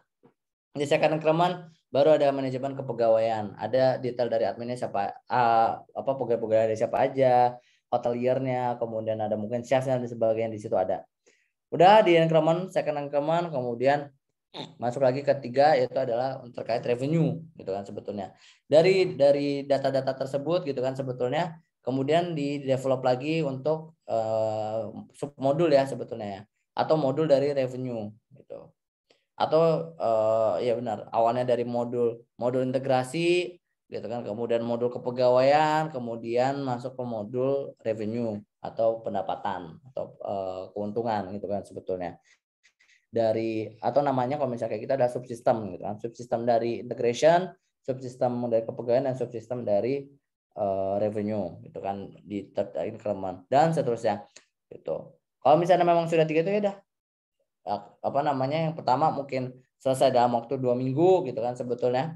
di second increment baru ada manajemen kepegawaian ada detail dari adminnya siapa uh, apa pegawai-pegawai dari siapa aja hoteliernya kemudian ada mungkin chefnya dan sebagainya di situ ada udah di increment second increment kemudian masuk lagi ketiga yaitu adalah terkait revenue gitu kan sebetulnya dari dari data-data tersebut gitu kan sebetulnya kemudian di develop lagi untuk uh, eh, sub modul ya sebetulnya ya atau modul dari revenue gitu atau uh, ya benar awalnya dari modul modul integrasi gitu kan kemudian modul kepegawaian kemudian masuk ke modul revenue atau pendapatan atau uh, keuntungan gitu kan sebetulnya dari atau namanya kalau misalnya kita ada subsistem gitu kan subsistem dari integration subsistem dari kepegawaian dan subsistem dari uh, revenue gitu kan di third increment dan seterusnya gitu kalau misalnya memang sudah tiga itu ya udah apa namanya yang pertama mungkin selesai dalam waktu dua minggu gitu kan sebetulnya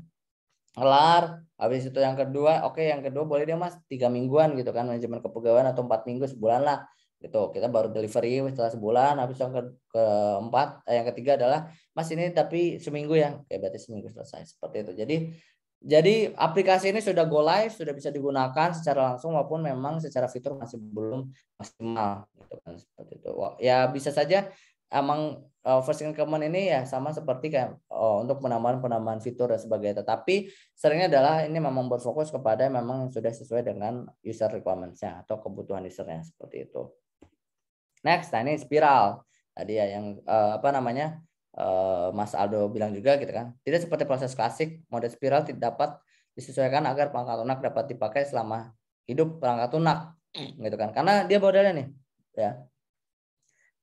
kelar habis itu yang kedua oke okay, yang kedua boleh dia mas tiga mingguan gitu kan manajemen kepegawaian atau empat minggu sebulan lah gitu kita baru delivery setelah sebulan habis yang ke keempat eh, yang ketiga adalah mas ini tapi seminggu ya oke berarti seminggu selesai seperti itu jadi jadi aplikasi ini sudah go live sudah bisa digunakan secara langsung maupun memang secara fitur masih belum maksimal gitu kan seperti itu ya bisa saja emang uh, first in ini ya sama seperti kayak uh, untuk penambahan-penambahan fitur dan sebagainya. Tetapi seringnya adalah ini memang berfokus kepada memang sudah sesuai dengan user requirements-nya atau kebutuhan usernya seperti itu. Next, nah ini spiral tadi ya yang uh, apa namanya uh, Mas Aldo bilang juga gitu kan. Tidak seperti proses klasik, model spiral tidak dapat disesuaikan agar perangkat lunak dapat dipakai selama hidup perangkat lunak gitu kan. Karena dia modelnya nih ya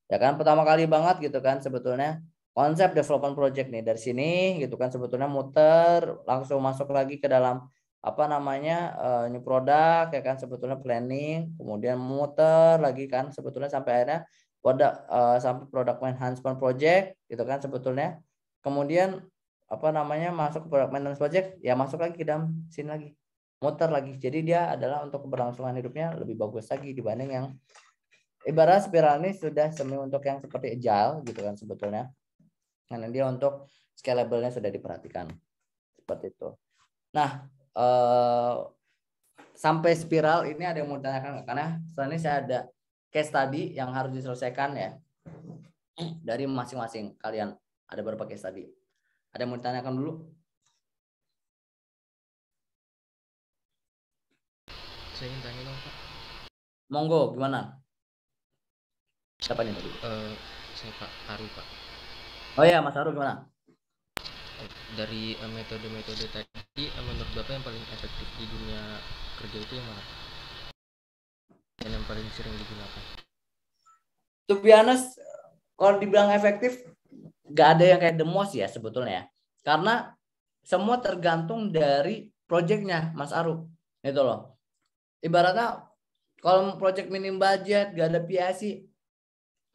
ya kan pertama kali banget gitu kan sebetulnya konsep development project nih dari sini gitu kan sebetulnya muter langsung masuk lagi ke dalam apa namanya uh, new product ya kan sebetulnya planning kemudian muter lagi kan sebetulnya sampai akhirnya produk uh, sampai product enhancement project gitu kan sebetulnya kemudian apa namanya masuk ke product maintenance project ya masuk lagi ke dalam sini lagi muter lagi jadi dia adalah untuk keberlangsungan hidupnya lebih bagus lagi dibanding yang ibarat spiral ini sudah semi untuk yang seperti agile gitu kan sebetulnya. Karena dia untuk scalable-nya sudah diperhatikan. Seperti itu. Nah, eh, sampai spiral ini ada yang mau tanyakan karena ini saya ada case tadi yang harus diselesaikan ya dari masing-masing kalian ada berapa case tadi ada yang mau ditanyakan dulu saya ingin tanya dong pak monggo gimana siapa nih tadi? Uh, saya Pak Aru Pak. Oh ya Mas Aru gimana? Eh, dari eh, metode-metode uh, tadi, uh, menurut Bapak yang paling efektif di dunia kerja itu yang mana? Dan yang paling sering digunakan? To be honest, kalau dibilang efektif, nggak ada yang kayak the most ya sebetulnya. Ya. Karena semua tergantung dari projectnya Mas Aru. Itu loh. Ibaratnya kalau project minim budget, gak ada PIC,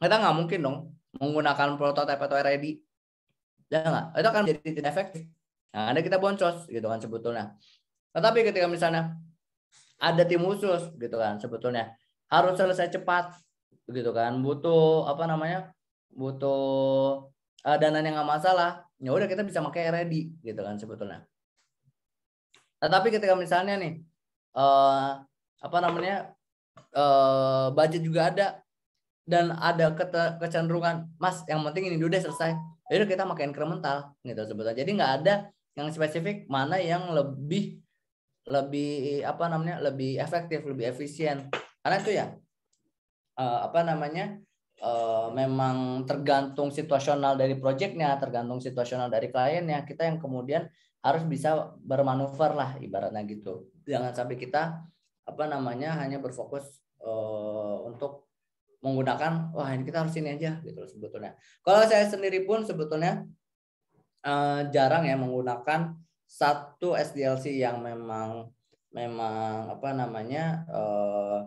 kita nggak mungkin dong menggunakan prototipe atau ready ya nggak itu akan jadi tidak efektif nah ada kita boncos gitu kan sebetulnya tetapi ketika misalnya ada tim khusus gitu kan sebetulnya harus selesai cepat gitu kan butuh apa namanya butuh uh, dana yang nggak masalah ya udah kita bisa pakai ready gitu kan sebetulnya tetapi ketika misalnya nih uh, apa namanya uh, budget juga ada dan hmm. ada kecenderungan mas yang penting ini dulu deh selesai jadi ya kita makin incremental gitu sebetulnya jadi nggak ada yang spesifik mana yang lebih lebih apa namanya lebih efektif lebih efisien karena itu ya uh, apa namanya uh, memang tergantung situasional dari proyeknya tergantung situasional dari kliennya kita yang kemudian harus bisa bermanuver lah ibaratnya gitu jangan sampai kita apa namanya hanya berfokus uh, untuk menggunakan wah ini kita harus ini aja gitu sebetulnya. Kalau saya sendiri pun sebetulnya eh, jarang ya menggunakan satu SDLC yang memang memang apa namanya eh,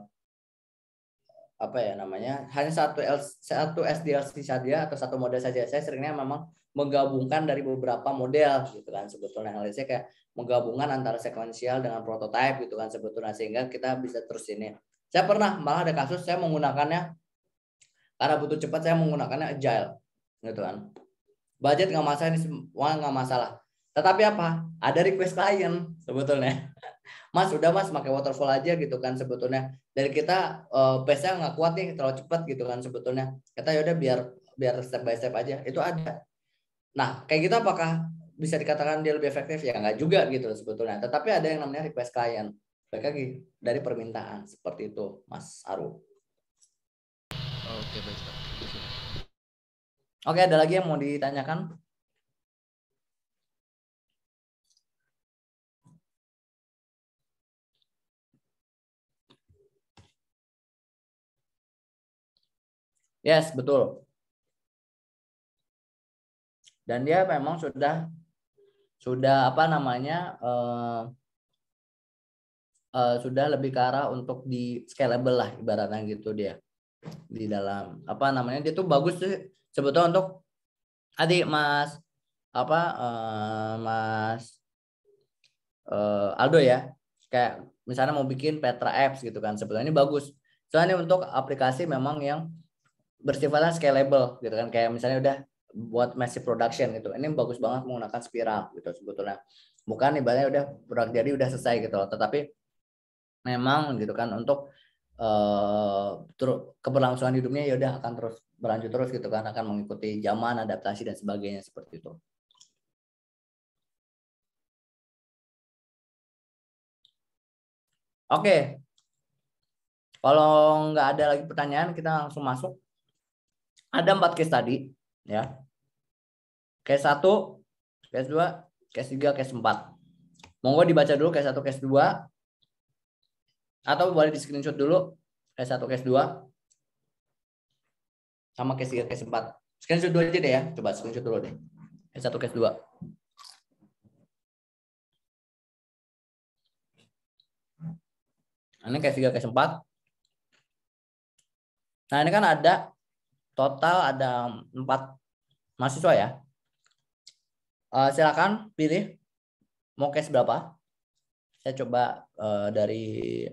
apa ya namanya hanya satu L, satu SDLC saja atau satu model saja. Saya seringnya memang menggabungkan dari beberapa model gitu kan sebetulnya analisnya kayak menggabungkan antara sekuensial dengan prototipe gitu kan sebetulnya sehingga kita bisa terus ini. Saya pernah malah ada kasus saya menggunakannya karena butuh cepat saya menggunakannya agile, gitu kan. Budget nggak masalah, ini semua nggak masalah. Tetapi apa? Ada request klien sebetulnya. Mas udah mas pakai waterfall aja gitu kan sebetulnya. dari kita uh, eh, nya nggak kuat nih terlalu cepat gitu kan sebetulnya. Kita yaudah biar biar step by step aja. Itu ada. Nah kayak gitu apakah bisa dikatakan dia lebih efektif ya nggak juga gitu sebetulnya. Tetapi ada yang namanya request klien. Baik lagi dari permintaan seperti itu Mas Aru. Oke, baik, Pak. Oke, ada lagi yang mau ditanyakan? Yes, betul. Dan dia memang sudah sudah apa namanya uh, uh, sudah lebih ke arah untuk di scalable lah ibaratnya gitu dia di dalam apa namanya dia tuh bagus sih sebetulnya untuk adik Mas apa uh, Mas uh, Aldo ya kayak misalnya mau bikin Petra Apps gitu kan sebetulnya ini bagus soalnya untuk aplikasi memang yang bersifatnya scalable gitu kan kayak misalnya udah buat massive production gitu ini bagus banget menggunakan spiral gitu sebetulnya bukan ibaratnya udah produk jadi udah selesai gitu loh tetapi memang gitu kan untuk uh, keberlangsungan hidupnya ya udah akan terus berlanjut terus gitu kan akan mengikuti zaman adaptasi dan sebagainya seperti itu. Oke, okay. kalau nggak ada lagi pertanyaan kita langsung masuk. Ada empat case tadi, ya. Case satu, case dua, case tiga, case empat. Monggo dibaca dulu case satu, case dua, atau boleh di screenshot dulu case 1, case 2. Sama case 3, case 4. Screenshot dulu aja deh ya. Coba screenshot dulu deh. Case 1, case 2. Ini case 3, case 4. Nah ini kan ada total ada 4 mahasiswa ya. Uh, silakan pilih mau case berapa. Saya coba uh, dari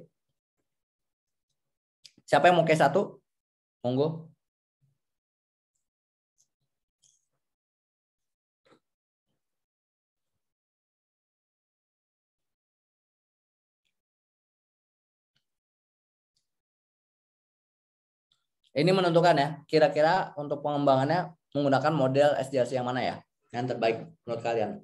Siapa yang mau case satu? Monggo. Ini menentukan ya, kira-kira untuk pengembangannya menggunakan model SDLC yang mana ya? Yang terbaik menurut kalian?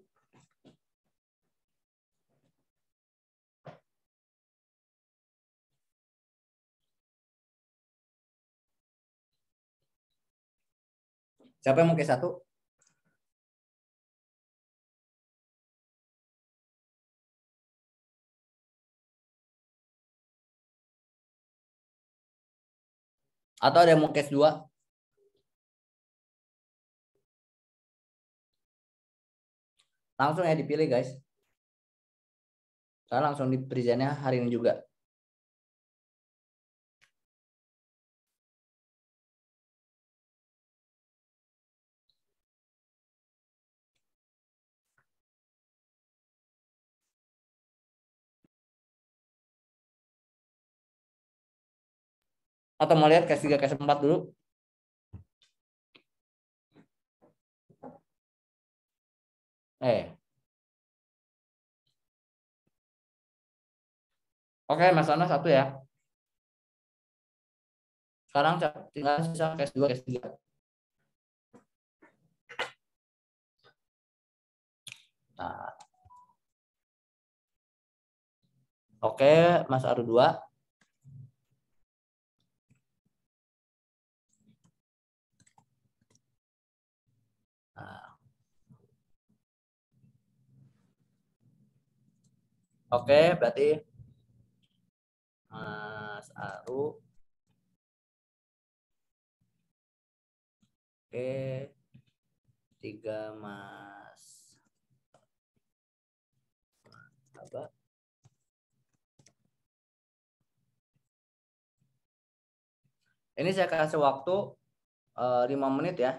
Siapa yang mau ke satu? Atau ada yang mau case dua? Langsung ya dipilih guys. Saya langsung di presentnya hari ini juga. Atau mau lihat case 3, case 4 dulu? Eh. Oke, Mas Anas satu ya. Sekarang tinggal sisa case 2, case 3. Nah. Oke, Mas Aru 2. Oke, berarti Mas Aru. Oke, tiga Mas Abah. Ini saya kasih waktu eh, lima menit ya,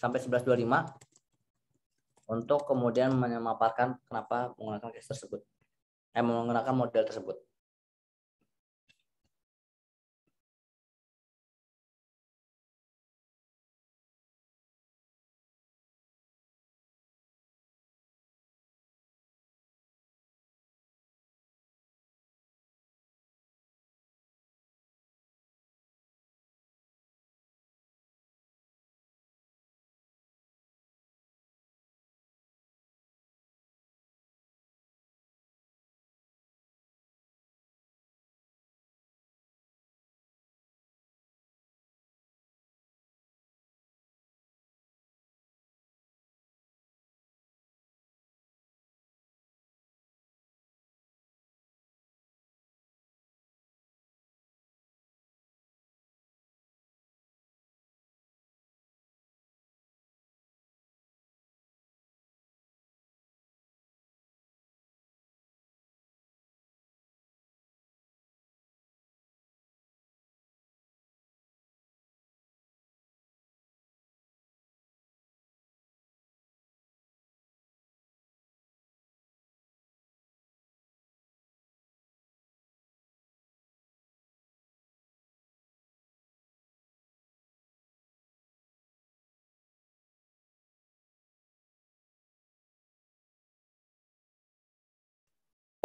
sampai sebelas dua lima untuk kemudian memaparkan kenapa menggunakan case tersebut eh, menggunakan model tersebut.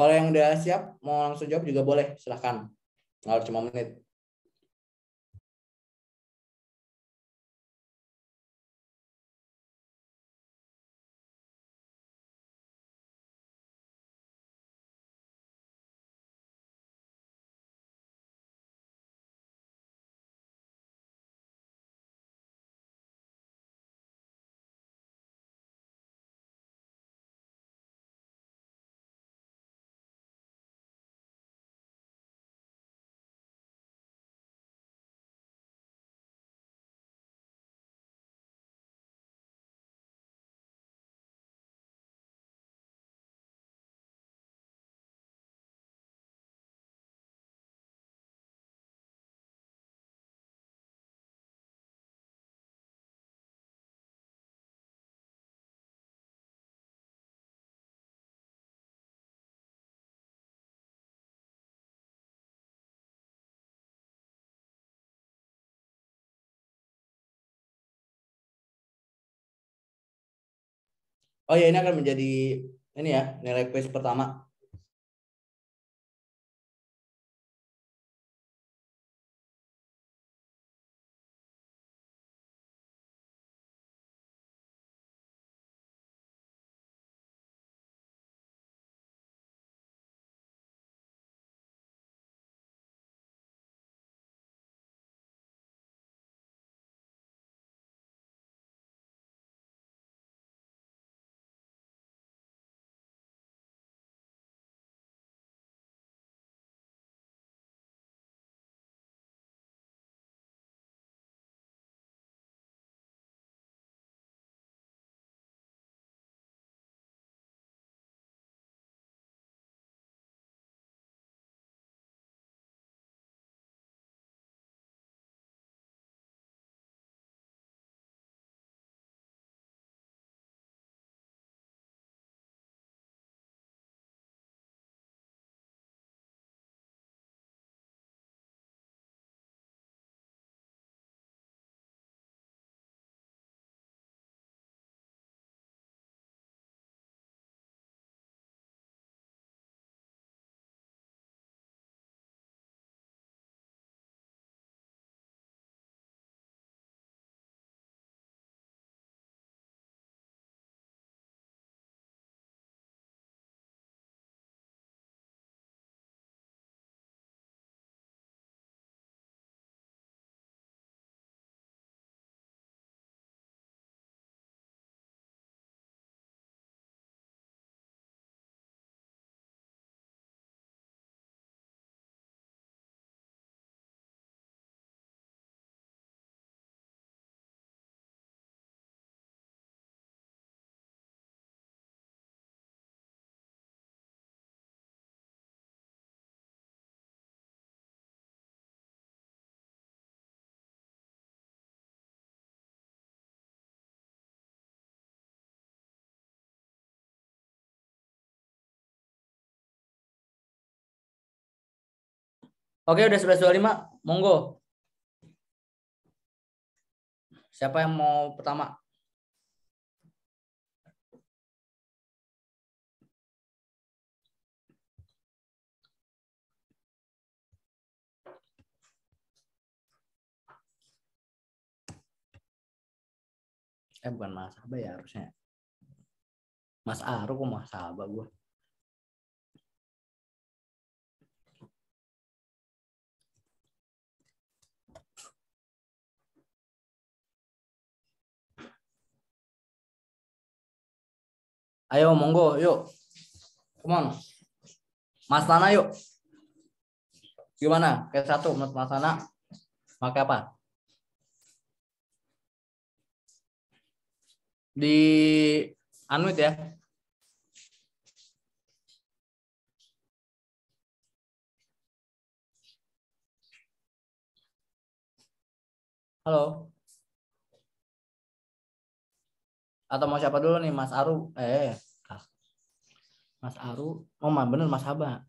Kalau yang udah siap mau langsung jawab juga boleh, silahkan. Kalau harus cuma menit. Oh ya ini akan menjadi ini ya nilai quiz pertama Oke, udah 11.25. Monggo. Siapa yang mau pertama? Eh bukan Mas Abah ya harusnya. Mas Aru kok Mas Abah gue. Ayo monggo, yuk. Come on. Mas Nana yuk. Gimana? Ke satu menurut Mas Nana pakai apa? Di Anuit ya. Halo. Atau mau siapa dulu nih Mas Aru? Eh, Mas Aru. Oh, ma, bener Mas Haba.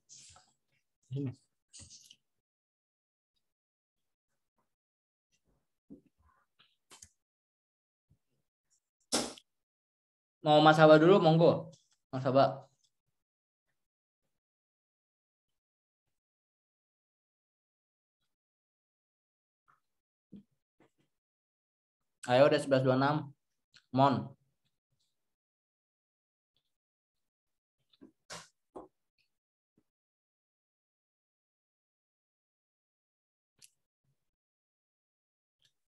Mau Mas Haba dulu, monggo. Mas Haba. Ayo udah 1126. Mon.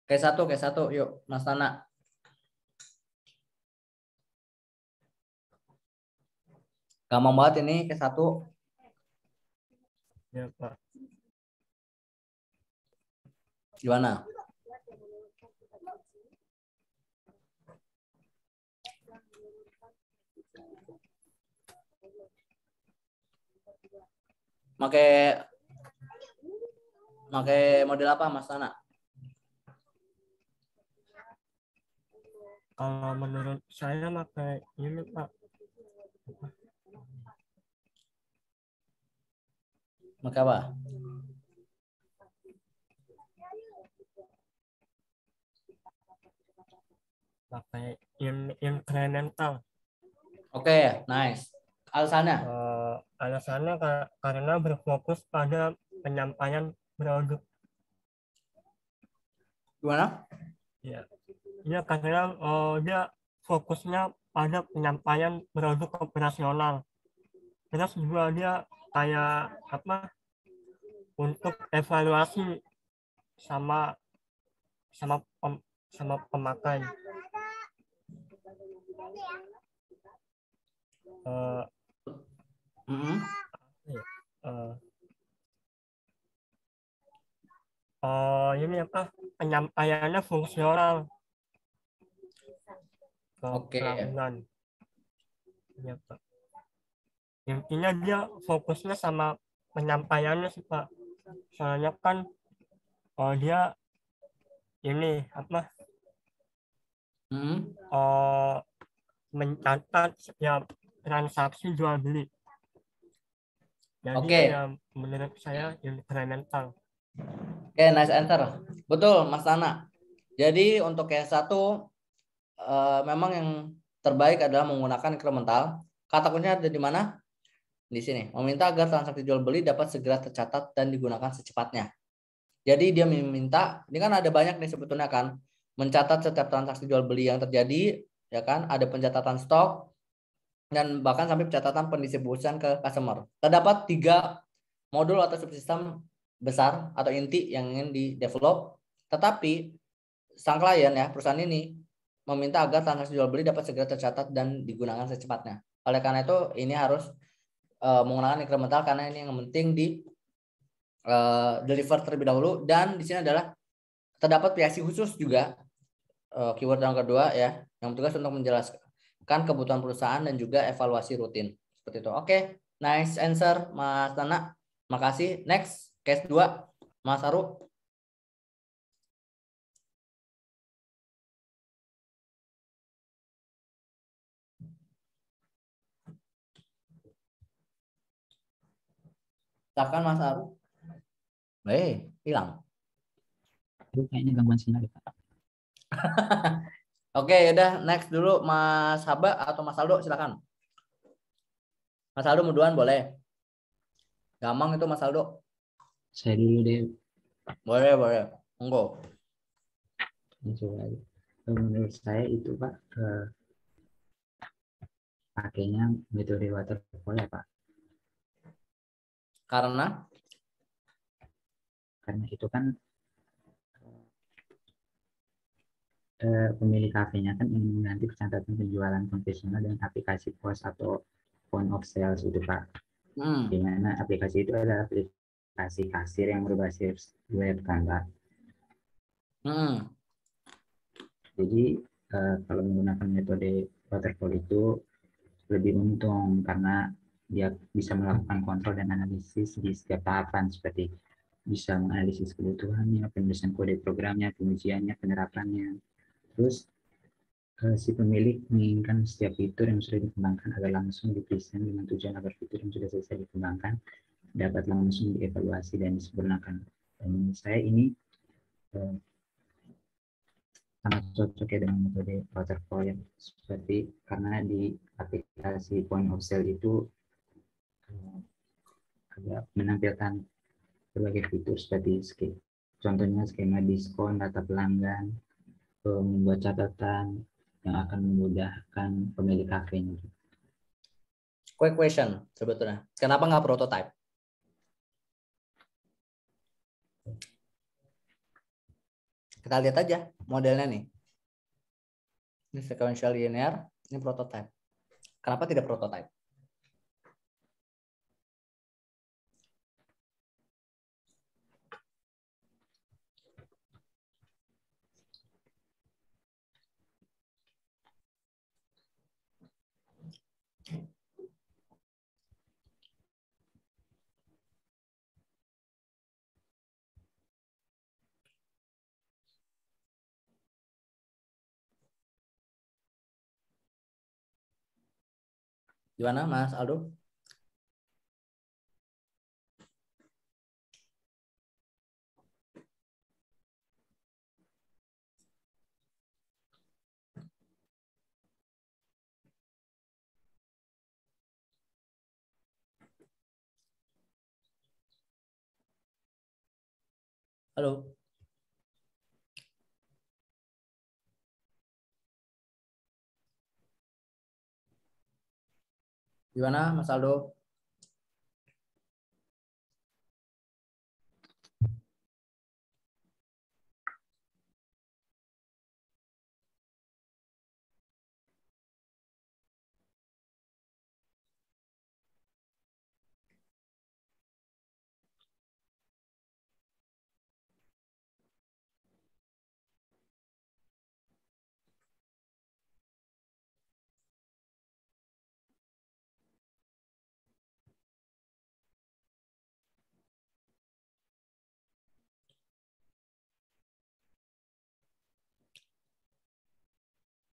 Oke, satu, oke, satu. Yuk, Mas Tana. Gampang banget ini ke satu. Ya, Pak. Gimana? Oke, oke, model apa Mas Tana? kalau menurut saya pakai ini pak maka apa pakai in incremental oke okay, nice alasannya uh, alasannya karena berfokus pada penyampaian produk gimana ya dia karena uh, eh, dia fokusnya pada penyampaian produk operasional terus juga dia kayak apa untuk evaluasi sama sama pem, sama pemakai uh, mm -hmm. uh, uh, ini apa penyampaiannya fungsional Oke. Okay. Iya, ya, Pak. Intinya dia fokusnya sama penyampaiannya sih Pak. Soalnya kan oh, dia ini apa? Hmm? Oh, mencatat setiap transaksi jual beli. Jadi okay. Ya, menurut saya incremental. Ya, Oke, okay, nice answer. Betul, Mas Nana. Jadi untuk yang satu uh, memang yang terbaik adalah menggunakan incremental. Kata kuncinya ada di mana? Di sini. Meminta agar transaksi jual beli dapat segera tercatat dan digunakan secepatnya. Jadi dia meminta, ini kan ada banyak nih sebetulnya kan, mencatat setiap transaksi jual beli yang terjadi, ya kan, ada pencatatan stok, dan bahkan sampai pencatatan pendistribusian ke customer. Terdapat tiga modul atau subsistem besar atau inti yang ingin di develop, tetapi sang klien ya perusahaan ini meminta agar transaksi jual beli dapat segera tercatat dan digunakan secepatnya. Oleh karena itu ini harus uh, eh, menggunakan incremental karena ini yang penting di uh, deliver terlebih dahulu dan di sini adalah terdapat variasi khusus juga uh, keyword yang kedua ya yang tugas untuk menjelaskan kebutuhan perusahaan dan juga evaluasi rutin seperti itu. Oke, okay. nice answer Mas Tana. Makasih. Next, case 2 Mas Aru. Silahkan Mas Aru. Eh, hilang. Kayaknya gangguan sinyal. Ya, Oke, ya udah next dulu Mas Haba atau Mas Aldo silakan. Mas Aldo muduan boleh. Gampang itu Mas Aldo. Saya dulu deh. Boleh, boleh. Monggo. Eh, menurut saya itu Pak eh, pakainya metode waterfall ya Pak. Karena karena itu kan eh, pemilik hp kan ingin mengganti pencatatan penjualan konvensional dengan aplikasi POS atau point of sales itu Pak. Hmm. Di mana aplikasi itu adalah aplikasi kasir yang berbasis web kan Pak. Hmm. Jadi eh, kalau menggunakan metode waterfall itu lebih untung karena dia bisa melakukan kontrol dan analisis di setiap tahapan seperti bisa menganalisis kebutuhannya, penulisan kode programnya, pengujiannya, penerapannya. Terus eh, si pemilik menginginkan setiap fitur yang sudah dikembangkan agar langsung dipresent dengan tujuan agar fitur yang sudah selesai dikembangkan dapat langsung dievaluasi dan disempurnakan. Dan menurut saya ini eh, sangat cocok ya dengan metode waterfall seperti karena di aplikasi point of sale itu agak menampilkan berbagai fitur seperti skema, Contohnya skema diskon, data pelanggan, eh, membuat catatan yang akan memudahkan pemilik kafe ini. Quick question sebetulnya, kenapa nggak prototype? Kita lihat aja modelnya nih. Ini sequential linear, ini prototype. Kenapa tidak prototype? Gimana Mas Aldo? Halo. Gimana Mas Aldo?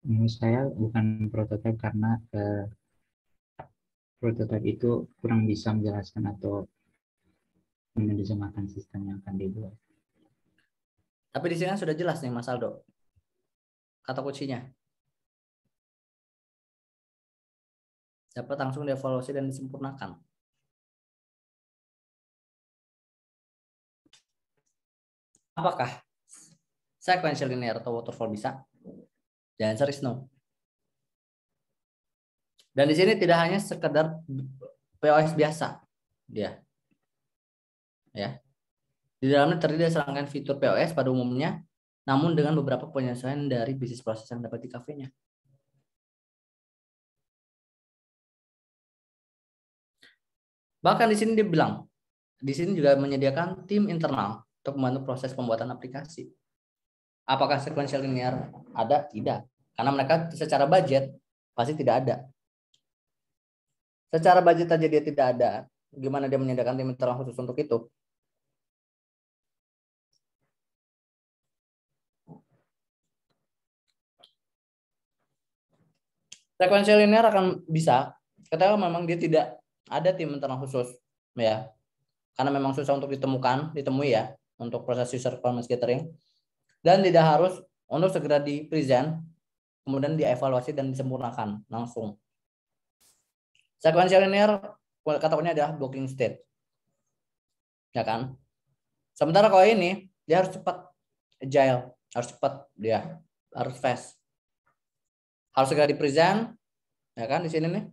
menurut saya bukan prototipe karena eh, prototipe itu kurang bisa menjelaskan atau menerjemahkan sistem yang akan dibuat. Tapi di sini kan sudah jelas nih Mas Aldo. Kata kuncinya. Dapat langsung dievaluasi dan disempurnakan. Apakah sequential linear atau waterfall bisa? The answer is no. Dan di sini tidak hanya sekedar POS biasa dia. Ya. Di dalamnya terdiri dari serangkaian fitur POS pada umumnya, namun dengan beberapa penyesuaian dari bisnis proses yang dapat di kafenya. Bahkan di sini dibilang, di sini juga menyediakan tim internal untuk membantu proses pembuatan aplikasi. Apakah sekuensial linear ada? Tidak. Karena mereka secara budget pasti tidak ada. Secara budget aja dia tidak ada. Gimana dia menyediakan tim internal khusus untuk itu? Sekuensial linear akan bisa ketika memang dia tidak ada tim internal khusus ya karena memang susah untuk ditemukan ditemui ya untuk proses user performance gathering dan tidak harus untuk segera di present kemudian dievaluasi dan disempurnakan langsung. Sequential linear kata kuncinya adalah blocking state. Ya kan? Sementara kalau ini dia harus cepat agile, harus cepat dia, harus fast. Harus segera di present ya kan di sini nih.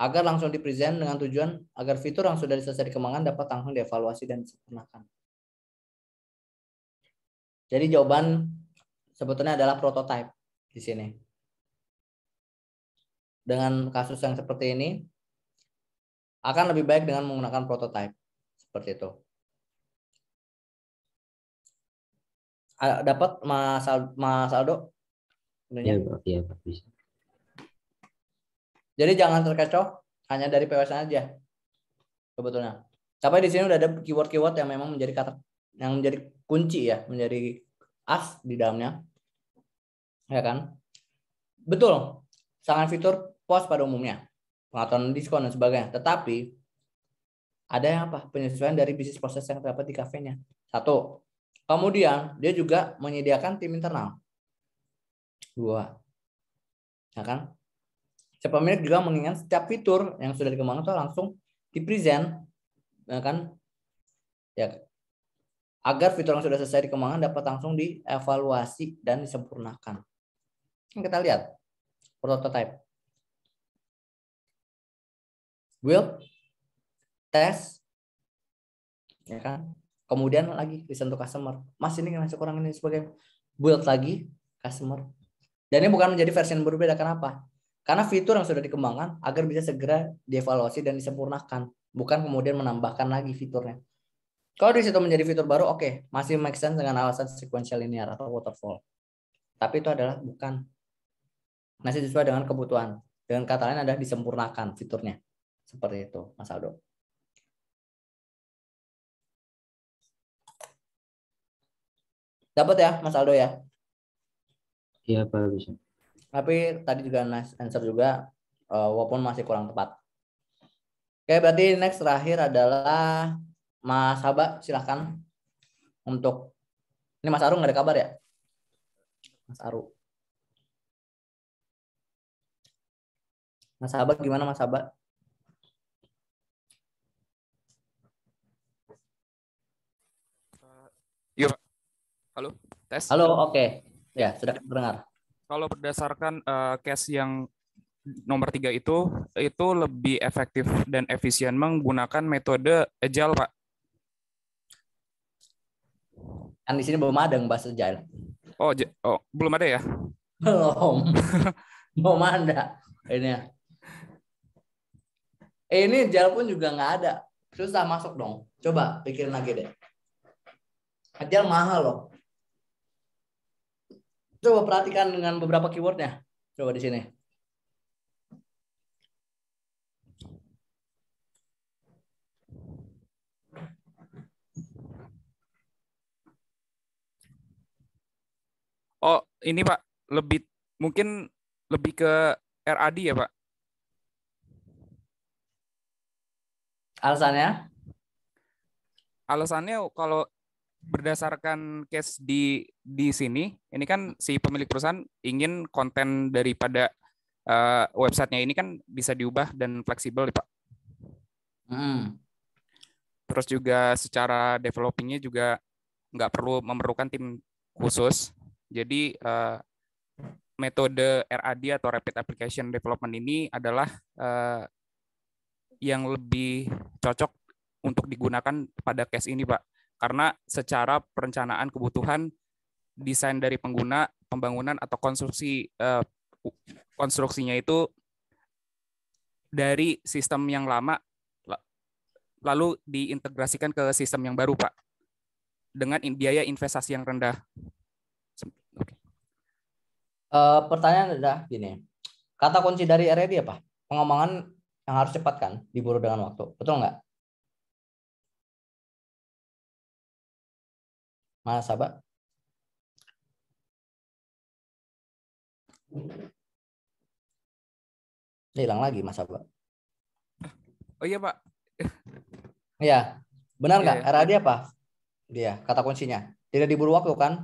Agar langsung di present dengan tujuan agar fitur yang sudah selesai dikembangkan dapat langsung dievaluasi dan disempurnakan. Jadi jawaban sebetulnya adalah prototype di sini. Dengan kasus yang seperti ini akan lebih baik dengan menggunakan prototype seperti itu. Dapat Mas Aldo, Mas Aldo? Iya, iya bisa. Jadi jangan terkecoh hanya dari PWS aja. Sebetulnya. Tapi di sini udah ada keyword-keyword yang memang menjadi kata yang menjadi kunci ya menjadi as di dalamnya ya kan betul sangat fitur pos pada umumnya pengaturan diskon dan sebagainya tetapi ada yang apa penyesuaian dari bisnis proses yang terdapat di kafenya satu kemudian dia juga menyediakan tim internal dua ya kan si pemilik juga mengingat setiap fitur yang sudah dikembangkan langsung di present ya kan ya agar fitur yang sudah selesai dikembangkan dapat langsung dievaluasi dan disempurnakan. Ini kita lihat prototype. Build, test, ya kan? Kemudian lagi listen to customer. Mas ini masih kurang ini sebagai build lagi customer. Dan ini bukan menjadi versi yang berbeda kenapa? Karena fitur yang sudah dikembangkan agar bisa segera dievaluasi dan disempurnakan, bukan kemudian menambahkan lagi fiturnya. Kalau di situ menjadi fitur baru, oke, okay, masih make sense dengan alasan sequential linear atau waterfall. Tapi itu adalah bukan masih sesuai dengan kebutuhan. Dengan kata lain adalah disempurnakan fiturnya. Seperti itu, Mas Aldo. Dapat ya, Mas Aldo ya? Iya, Pak bisa. Tapi tadi juga nice answer juga, eh, walaupun masih kurang tepat. Oke, berarti next terakhir adalah Mas Haba silahkan untuk ini Mas Aru nggak ada kabar ya? Mas Aru. Mas Haba gimana Mas Haba? Yuk. Halo, tes. Halo, oke. Okay. Ya, sudah terdengar. Kalau berdasarkan uh, case yang nomor tiga itu, itu lebih efektif dan efisien menggunakan metode agile, Pak. Kan di sini belum ada yang bahasa Jalan. Oh, oh, belum ada ya? Belum. belum ada. Eh, ini. Ini Jail pun juga nggak ada. Susah masuk dong. Coba pikirin lagi deh. Jail mahal loh. Coba perhatikan dengan beberapa keywordnya. Coba di sini. ini Pak lebih mungkin lebih ke RAD ya Pak. Alasannya? Alasannya kalau berdasarkan case di di sini, ini kan si pemilik perusahaan ingin konten daripada uh, websitenya ini kan bisa diubah dan fleksibel, Pak. Hmm. Terus juga secara developingnya juga nggak perlu memerlukan tim khusus jadi eh, metode RAD atau Rapid Application Development ini adalah eh, yang lebih cocok untuk digunakan pada case ini, Pak. Karena secara perencanaan kebutuhan, desain dari pengguna, pembangunan atau konstruksi eh, konstruksinya itu dari sistem yang lama lalu diintegrasikan ke sistem yang baru, Pak. Dengan biaya investasi yang rendah. Uh, pertanyaan adalah gini, kata kunci dari e dia apa? Pengembangan yang harus cepat kan, diburu dengan waktu, betul nggak? Mana sahabat? Hilang lagi Mas Sahabat. Oh iya Pak. Iya, benar iya, nggak? Yeah. Iya. dia apa? Dia kata kuncinya. Tidak diburu waktu kan?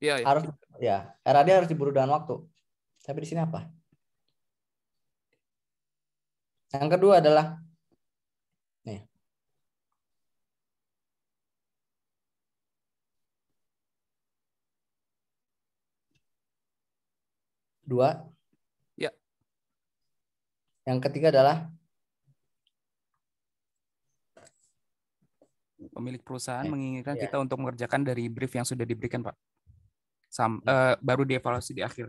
Iya, ya. Harus ya, RAD harus diburu dengan waktu. Tapi di sini apa? Yang kedua adalah nih. Dua. Ya. Yang ketiga adalah pemilik perusahaan ya. menginginkan ya. kita untuk mengerjakan dari brief yang sudah diberikan, Pak sam, uh, baru dievaluasi di akhir.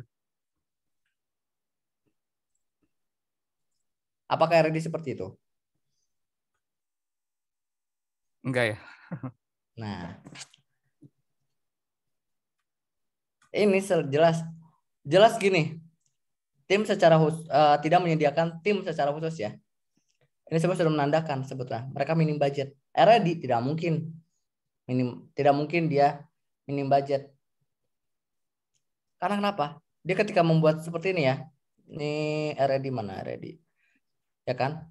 Apakah RD seperti itu? Enggak ya. nah. Ini jelas jelas gini. Tim secara khusus, uh, tidak menyediakan tim secara khusus ya. Ini semua sudah menandakan sebetulnya mereka minim budget. RD tidak mungkin minim tidak mungkin dia minim budget. Karena kenapa? Dia ketika membuat seperti ini ya. Ini ready mana ready, Ya kan?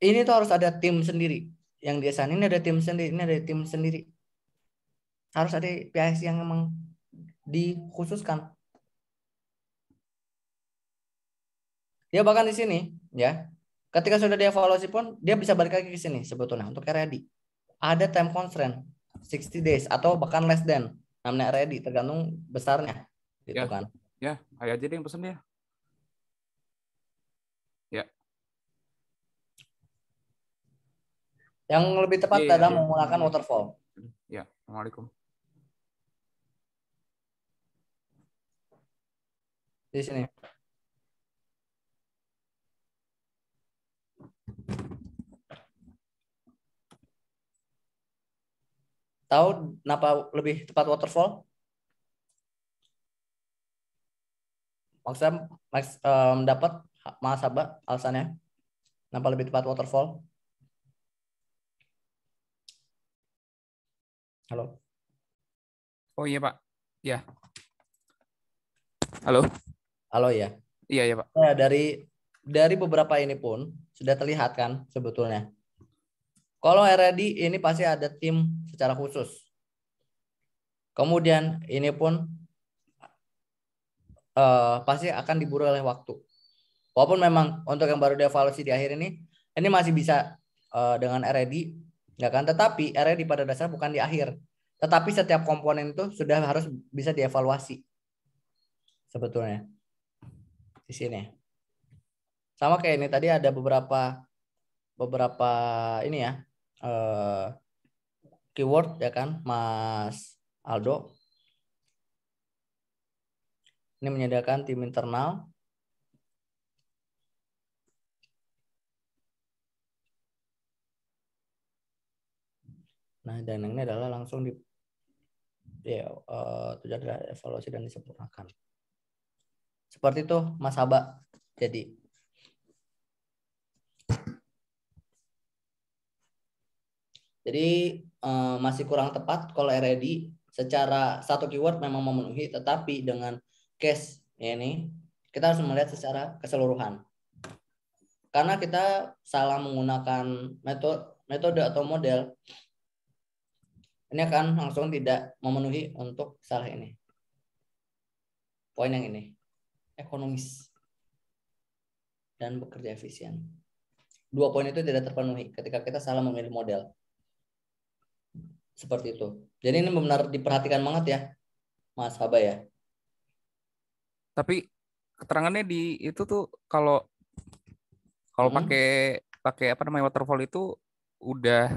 Ini tuh harus ada tim sendiri. Yang dia sana ini ada tim sendiri, ini ada tim sendiri. Harus ada PIS yang memang dikhususkan. Dia ya, bahkan di sini ya, ketika sudah dievaluasi pun dia bisa balik lagi ke sini sebetulnya untuk ready. Ada time constraint 60 days atau bahkan less than namanya ready tergantung besarnya gitu ya, kan ya kayak aja deh yang pesen ya. ya yang lebih tepat yeah, iya, adalah yeah. menggunakan waterfall ya assalamualaikum di sini tahu kenapa lebih tepat waterfall maksudnya maks, um, dapat mahasaba alasannya kenapa lebih tepat waterfall halo oh iya pak ya halo halo ya iya iya pak ya, dari dari beberapa ini pun sudah terlihat kan sebetulnya kalau RRD e ini pasti ada tim secara khusus kemudian ini pun uh, pasti akan diburu oleh waktu. Walaupun memang untuk yang baru dievaluasi di akhir ini, ini masih bisa uh, dengan RED, ya kan? Tetapi RED pada dasar bukan di akhir. Tetapi setiap komponen itu sudah harus bisa dievaluasi sebetulnya di sini. Sama kayak ini tadi ada beberapa beberapa ini ya uh, keyword ya kan, Mas Aldo ini menyediakan tim internal. Nah, dan ini adalah langsung di ya, uh, eh, tujuan adalah evaluasi dan disempurnakan. Seperti itu, Mas Aba. Jadi, Jadi uh, masih kurang tepat kalau RED secara satu keyword memang memenuhi, tetapi dengan case ya ini kita harus melihat secara keseluruhan. Karena kita salah menggunakan metode metode atau model ini akan langsung tidak memenuhi untuk salah ini. Poin yang ini. Ekonomis dan bekerja efisien. Dua poin itu tidak terpenuhi ketika kita salah memilih model. Seperti itu. Jadi ini benar diperhatikan banget ya, Mas Haba ya tapi keterangannya di itu tuh kalau kalau hmm. pakai pakai apa namanya waterfall itu udah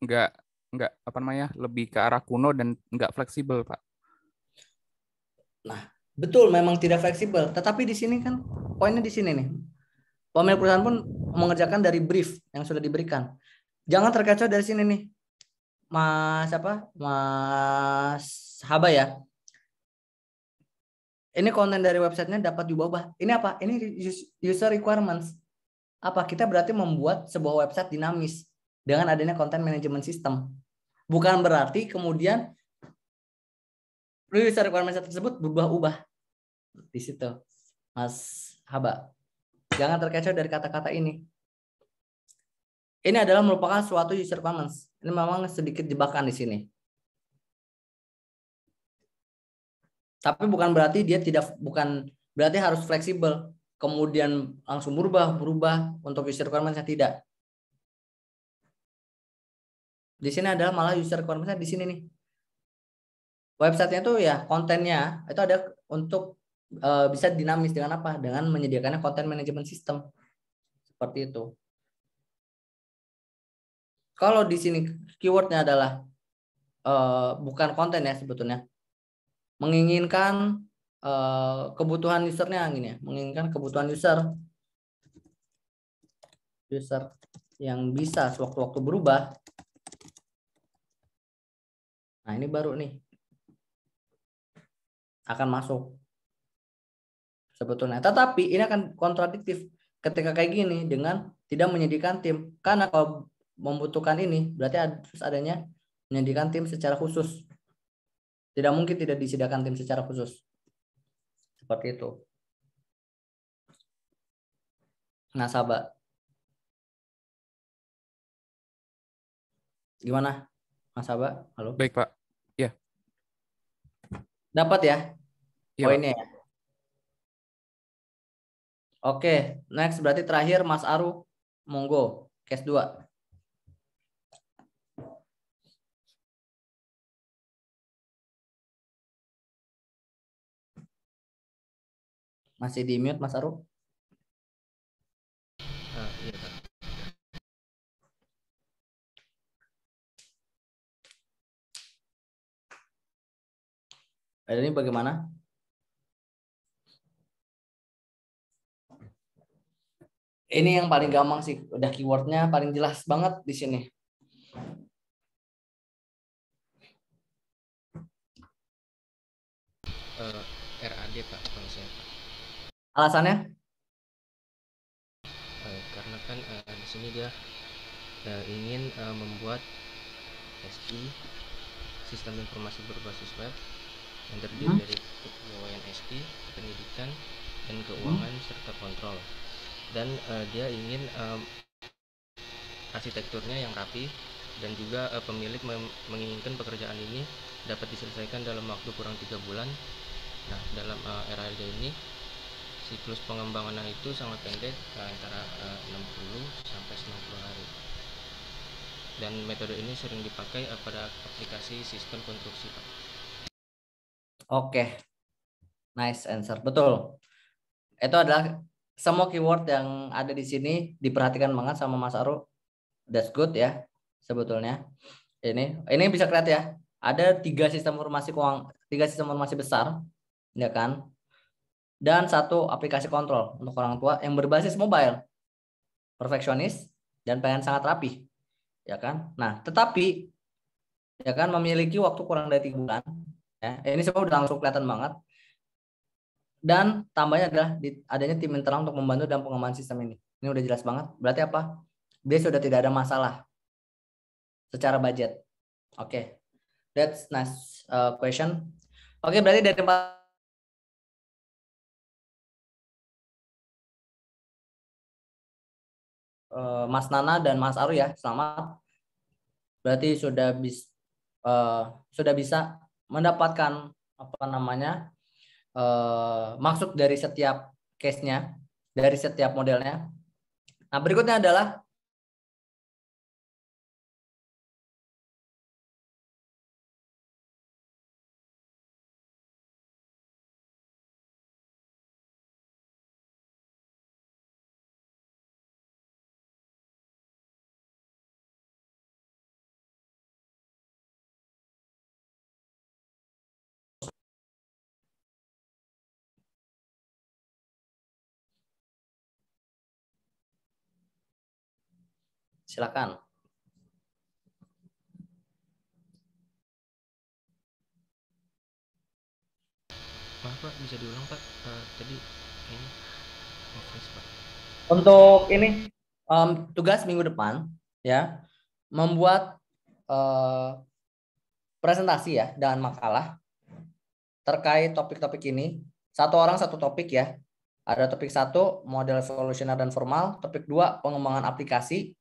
nggak nggak apa namanya lebih ke arah kuno dan nggak fleksibel pak. Nah betul memang tidak fleksibel, tetapi di sini kan poinnya di sini nih pemilik perusahaan pun mengerjakan dari brief yang sudah diberikan. Jangan terkecoh dari sini nih, Mas apa, Mas Haba ya. Ini konten dari websitenya dapat diubah. ubah Ini apa? Ini user requirements. Apa kita berarti membuat sebuah website dinamis dengan adanya content management system? Bukan berarti kemudian user requirements tersebut berubah-ubah di situ. Mas Haba, jangan terkecoh dari kata-kata ini. Ini adalah merupakan suatu user requirements. Ini memang sedikit jebakan di sini. Tapi bukan berarti dia tidak bukan berarti harus fleksibel. Kemudian langsung berubah, berubah untuk user requirements-nya tidak. Di sini adalah malah user requirements-nya di sini nih. Websitenya itu ya kontennya itu ada untuk e, bisa dinamis dengan apa? Dengan menyediakannya konten management system seperti itu. Kalau di sini keywordnya adalah e, bukan konten ya sebetulnya, menginginkan eh, kebutuhan usernya gini ya, menginginkan kebutuhan user user yang bisa sewaktu-waktu berubah. Nah, ini baru nih akan masuk sebetulnya. Tetapi ini akan kontradiktif ketika kayak gini dengan tidak menyediakan tim. Karena kalau membutuhkan ini berarti harus adanya menyediakan tim secara khusus tidak mungkin tidak disediakan tim secara khusus. Seperti itu. Nah, sahabat, Gimana? Mas sahabat? Halo. Baik, Pak. Ya. Dapat ya? ya poinnya ya. Oke, next berarti terakhir Mas Aru, monggo, case 2. Masih di mute Mas Aru? Uh, ah, iya, Pak. Ini bagaimana? Ini yang paling gampang sih, udah keywordnya paling jelas banget di sini. Uh, eh, RAD pak. Alasannya? Uh, karena kan uh, di sini dia uh, ingin uh, membuat SI sistem informasi berbasis web yang terdiri hmm? dari keuangan SI, pendidikan, dan keuangan hmm? serta kontrol. Dan uh, dia ingin um, arsitekturnya yang rapi dan juga uh, pemilik menginginkan pekerjaan ini dapat diselesaikan dalam waktu kurang tiga bulan. Nah, dalam uh, era ini siklus pengembangan itu sangat pendek eh, antara eh, uh, 60 sampai 90 hari dan metode ini sering dipakai eh, pada aplikasi sistem konstruksi Pak. Oke. Nice answer. Betul. Itu adalah semua keyword yang ada di sini diperhatikan banget sama Mas Aru. That's good ya sebetulnya. Ini ini bisa kreatif ya. Ada tiga sistem informasi keuangan, tiga sistem informasi besar, ya kan? dan satu aplikasi kontrol untuk orang tua yang berbasis mobile. Perfeksionis dan pengen sangat rapi. Ya kan? Nah, tetapi ya kan memiliki waktu kurang dari tiga bulan. Ya, ya ini semua udah langsung kelihatan banget. Dan tambahnya adalah adanya tim internal untuk membantu dalam pengembangan sistem ini. Ini udah jelas banget. Berarti apa? Dia sudah tidak ada masalah secara budget. Oke. Okay. That's nice uh, question. Oke, okay, berarti dari tempat Eh, Mas Nana dan Mas Aru ya. Selamat. Berarti sudah bis, uh, sudah bisa mendapatkan apa namanya uh, maksud dari setiap case-nya, dari setiap modelnya. Nah berikutnya adalah Silakan. Maaf Pak, bisa diulang Pak. Uh, tadi ini Pak. Untuk ini um, tugas minggu depan ya membuat uh, presentasi ya dan makalah terkait topik-topik ini. Satu orang satu topik ya. Ada topik satu model evolusioner dan formal, topik dua pengembangan aplikasi,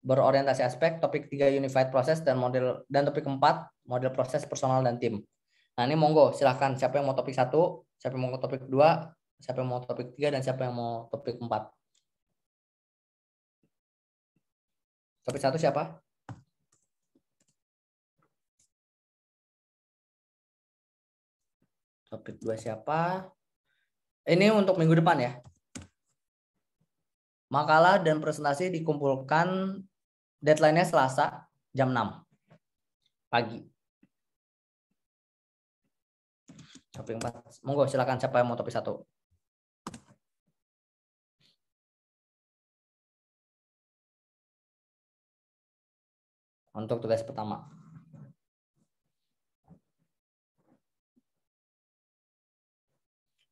berorientasi aspek, topik tiga unified process dan model dan topik keempat model proses personal dan tim. Nah ini monggo silahkan siapa yang mau topik satu, siapa yang mau topik dua, siapa yang mau topik tiga dan siapa yang mau topik empat. Topik satu siapa? Topik dua siapa? Ini untuk minggu depan ya. Makalah dan presentasi dikumpulkan Deadline-nya Selasa jam 6 pagi. Topik 4. Monggo silakan siapa yang mau topik 1. Untuk tugas pertama.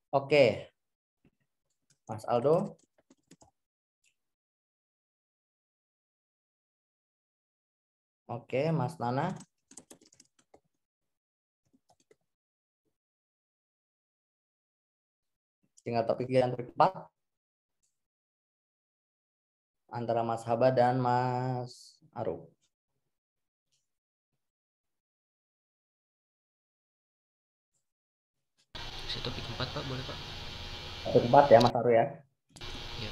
Oke. Mas Aldo, Oke, Mas Nana. Tinggal topik yang terkepat antara Mas Haba dan Mas Aru. Saya topik 4, Pak. Boleh, Pak? Topik 4 ya, Mas Aru ya? Iya.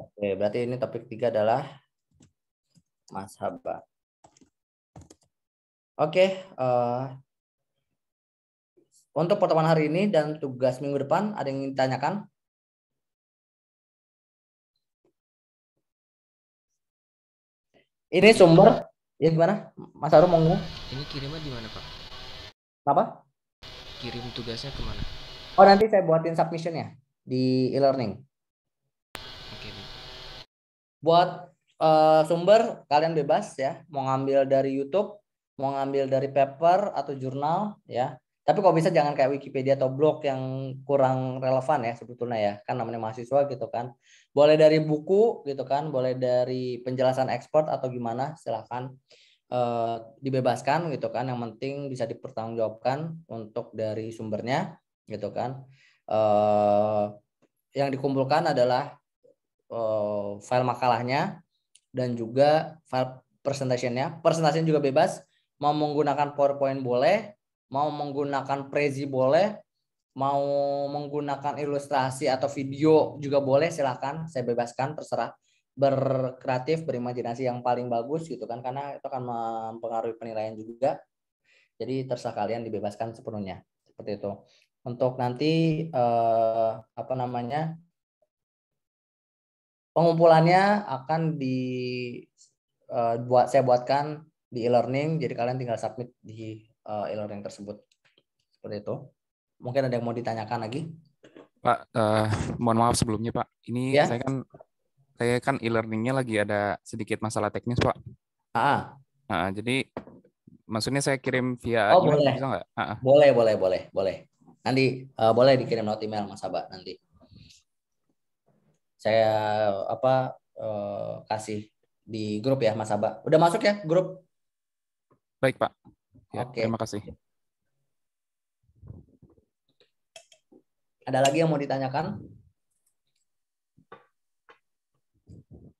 Oke, berarti ini topik 3 adalah Mas Haba. Oke, uh, untuk pertemuan hari ini dan tugas minggu depan ada yang ingin ditanyakan? Ini sumber, ya gimana? Mas Arum mau Ini kirimnya di mana Pak? Apa? Kirim tugasnya kemana? Oh nanti saya buatin submissionnya di e-learning. Oke. Okay. Buat uh, sumber kalian bebas ya, mau ngambil dari YouTube mau ngambil dari paper atau jurnal ya tapi kalau bisa jangan kayak Wikipedia atau blog yang kurang relevan ya sebetulnya ya kan namanya mahasiswa gitu kan boleh dari buku gitu kan boleh dari penjelasan ekspor atau gimana silahkan e, eh, dibebaskan gitu kan yang penting bisa dipertanggungjawabkan untuk dari sumbernya gitu kan e, yang dikumpulkan adalah e, file makalahnya dan juga file presentationnya presentasinya juga bebas mau menggunakan PowerPoint boleh, mau menggunakan Prezi boleh, mau menggunakan ilustrasi atau video juga boleh silahkan saya bebaskan terserah berkreatif berimajinasi yang paling bagus gitu kan karena itu akan mempengaruhi penilaian juga jadi terserah kalian dibebaskan sepenuhnya seperti itu untuk nanti eh, apa namanya pengumpulannya akan dibuat eh, saya buatkan di e-learning jadi kalian tinggal submit di eh, e-learning tersebut seperti itu mungkin ada yang mau ditanyakan lagi pak uh, mohon maaf sebelumnya pak ini ya? saya kan saya kan e-learningnya lagi ada sedikit masalah teknis pak ah uh, jadi maksudnya saya kirim via oh, email boleh. bisa nggak uh-uh. boleh boleh boleh boleh nanti uh, boleh dikirim not email mas Abah nanti saya apa uh, kasih di grup ya mas Abah udah masuk ya grup Baik, Pak. Ya, Oke. Terima kasih. Ada lagi yang mau ditanyakan?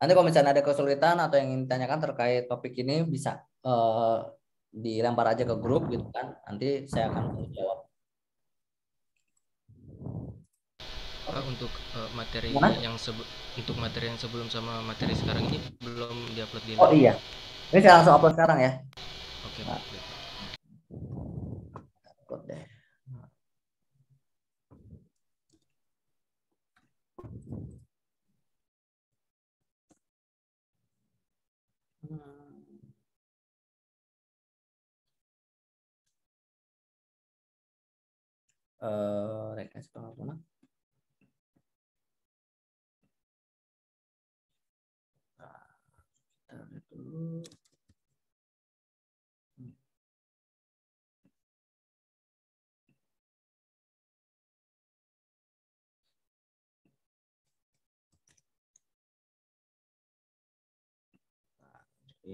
Nanti kalau misalnya ada kesulitan atau yang ingin ditanyakan terkait topik ini bisa uh, dilempar aja ke grup gitu kan. Nanti saya akan menjawab. Pak untuk uh, materi Mana? yang untuk materi yang sebelum sama materi sekarang ini belum diupload di. Oh iya. Ini saya langsung upload sekarang ya. กดได้ Uh, right, that's problem. Nah, eh, nah dulu.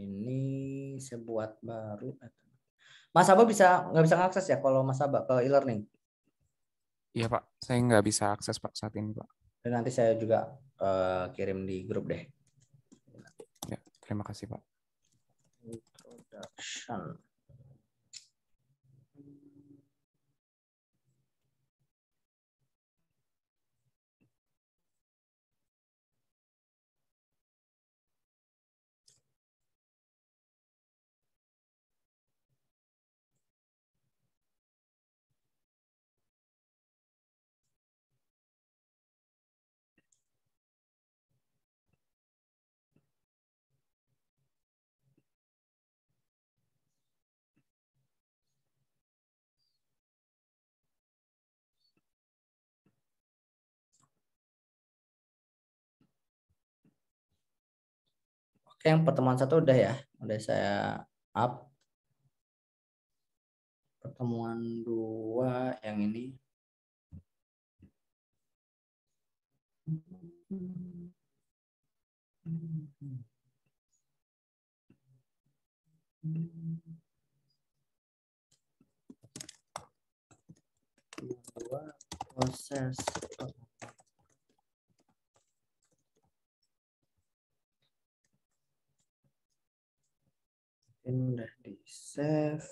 ini sebuah baru Mas Abah bisa nggak bisa akses ya kalau Mas Abah ke e-learning? Iya Pak, saya nggak bisa akses Pak saat ini Pak. Dan nanti saya juga uh, kirim di grup deh. Ya, terima kasih Pak. Introduction. Oke, yang pertemuan satu udah ya, udah saya up. Pertemuan dua yang ini. Dua proses. in the save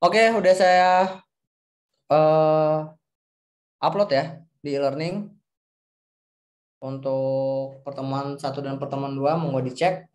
Oke, udah saya uh, upload ya di e-learning untuk pertemuan satu dan pertemuan dua monggo dicek.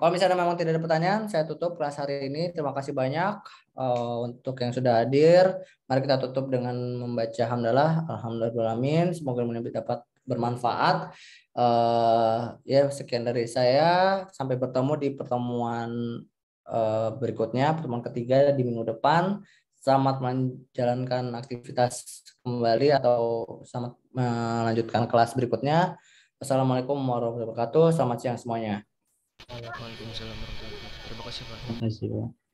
Kalau misalnya memang tidak ada pertanyaan, saya tutup kelas hari ini. Terima kasih banyak uh, untuk yang sudah hadir. Mari kita tutup dengan membaca hamdalah. Alhamdulillahirrahmanirrahim. Semoga ilmu dapat bermanfaat. Uh, ya, sekian dari saya. Sampai bertemu di pertemuan Eh, berikutnya pertemuan ketiga di minggu depan selamat menjalankan aktivitas kembali atau selamat melanjutkan kelas berikutnya assalamualaikum warahmatullahi wabarakatuh selamat siang semuanya Waalaikumsalam warahmatullahi wabarakatuh terima kasih pak terima kasih pak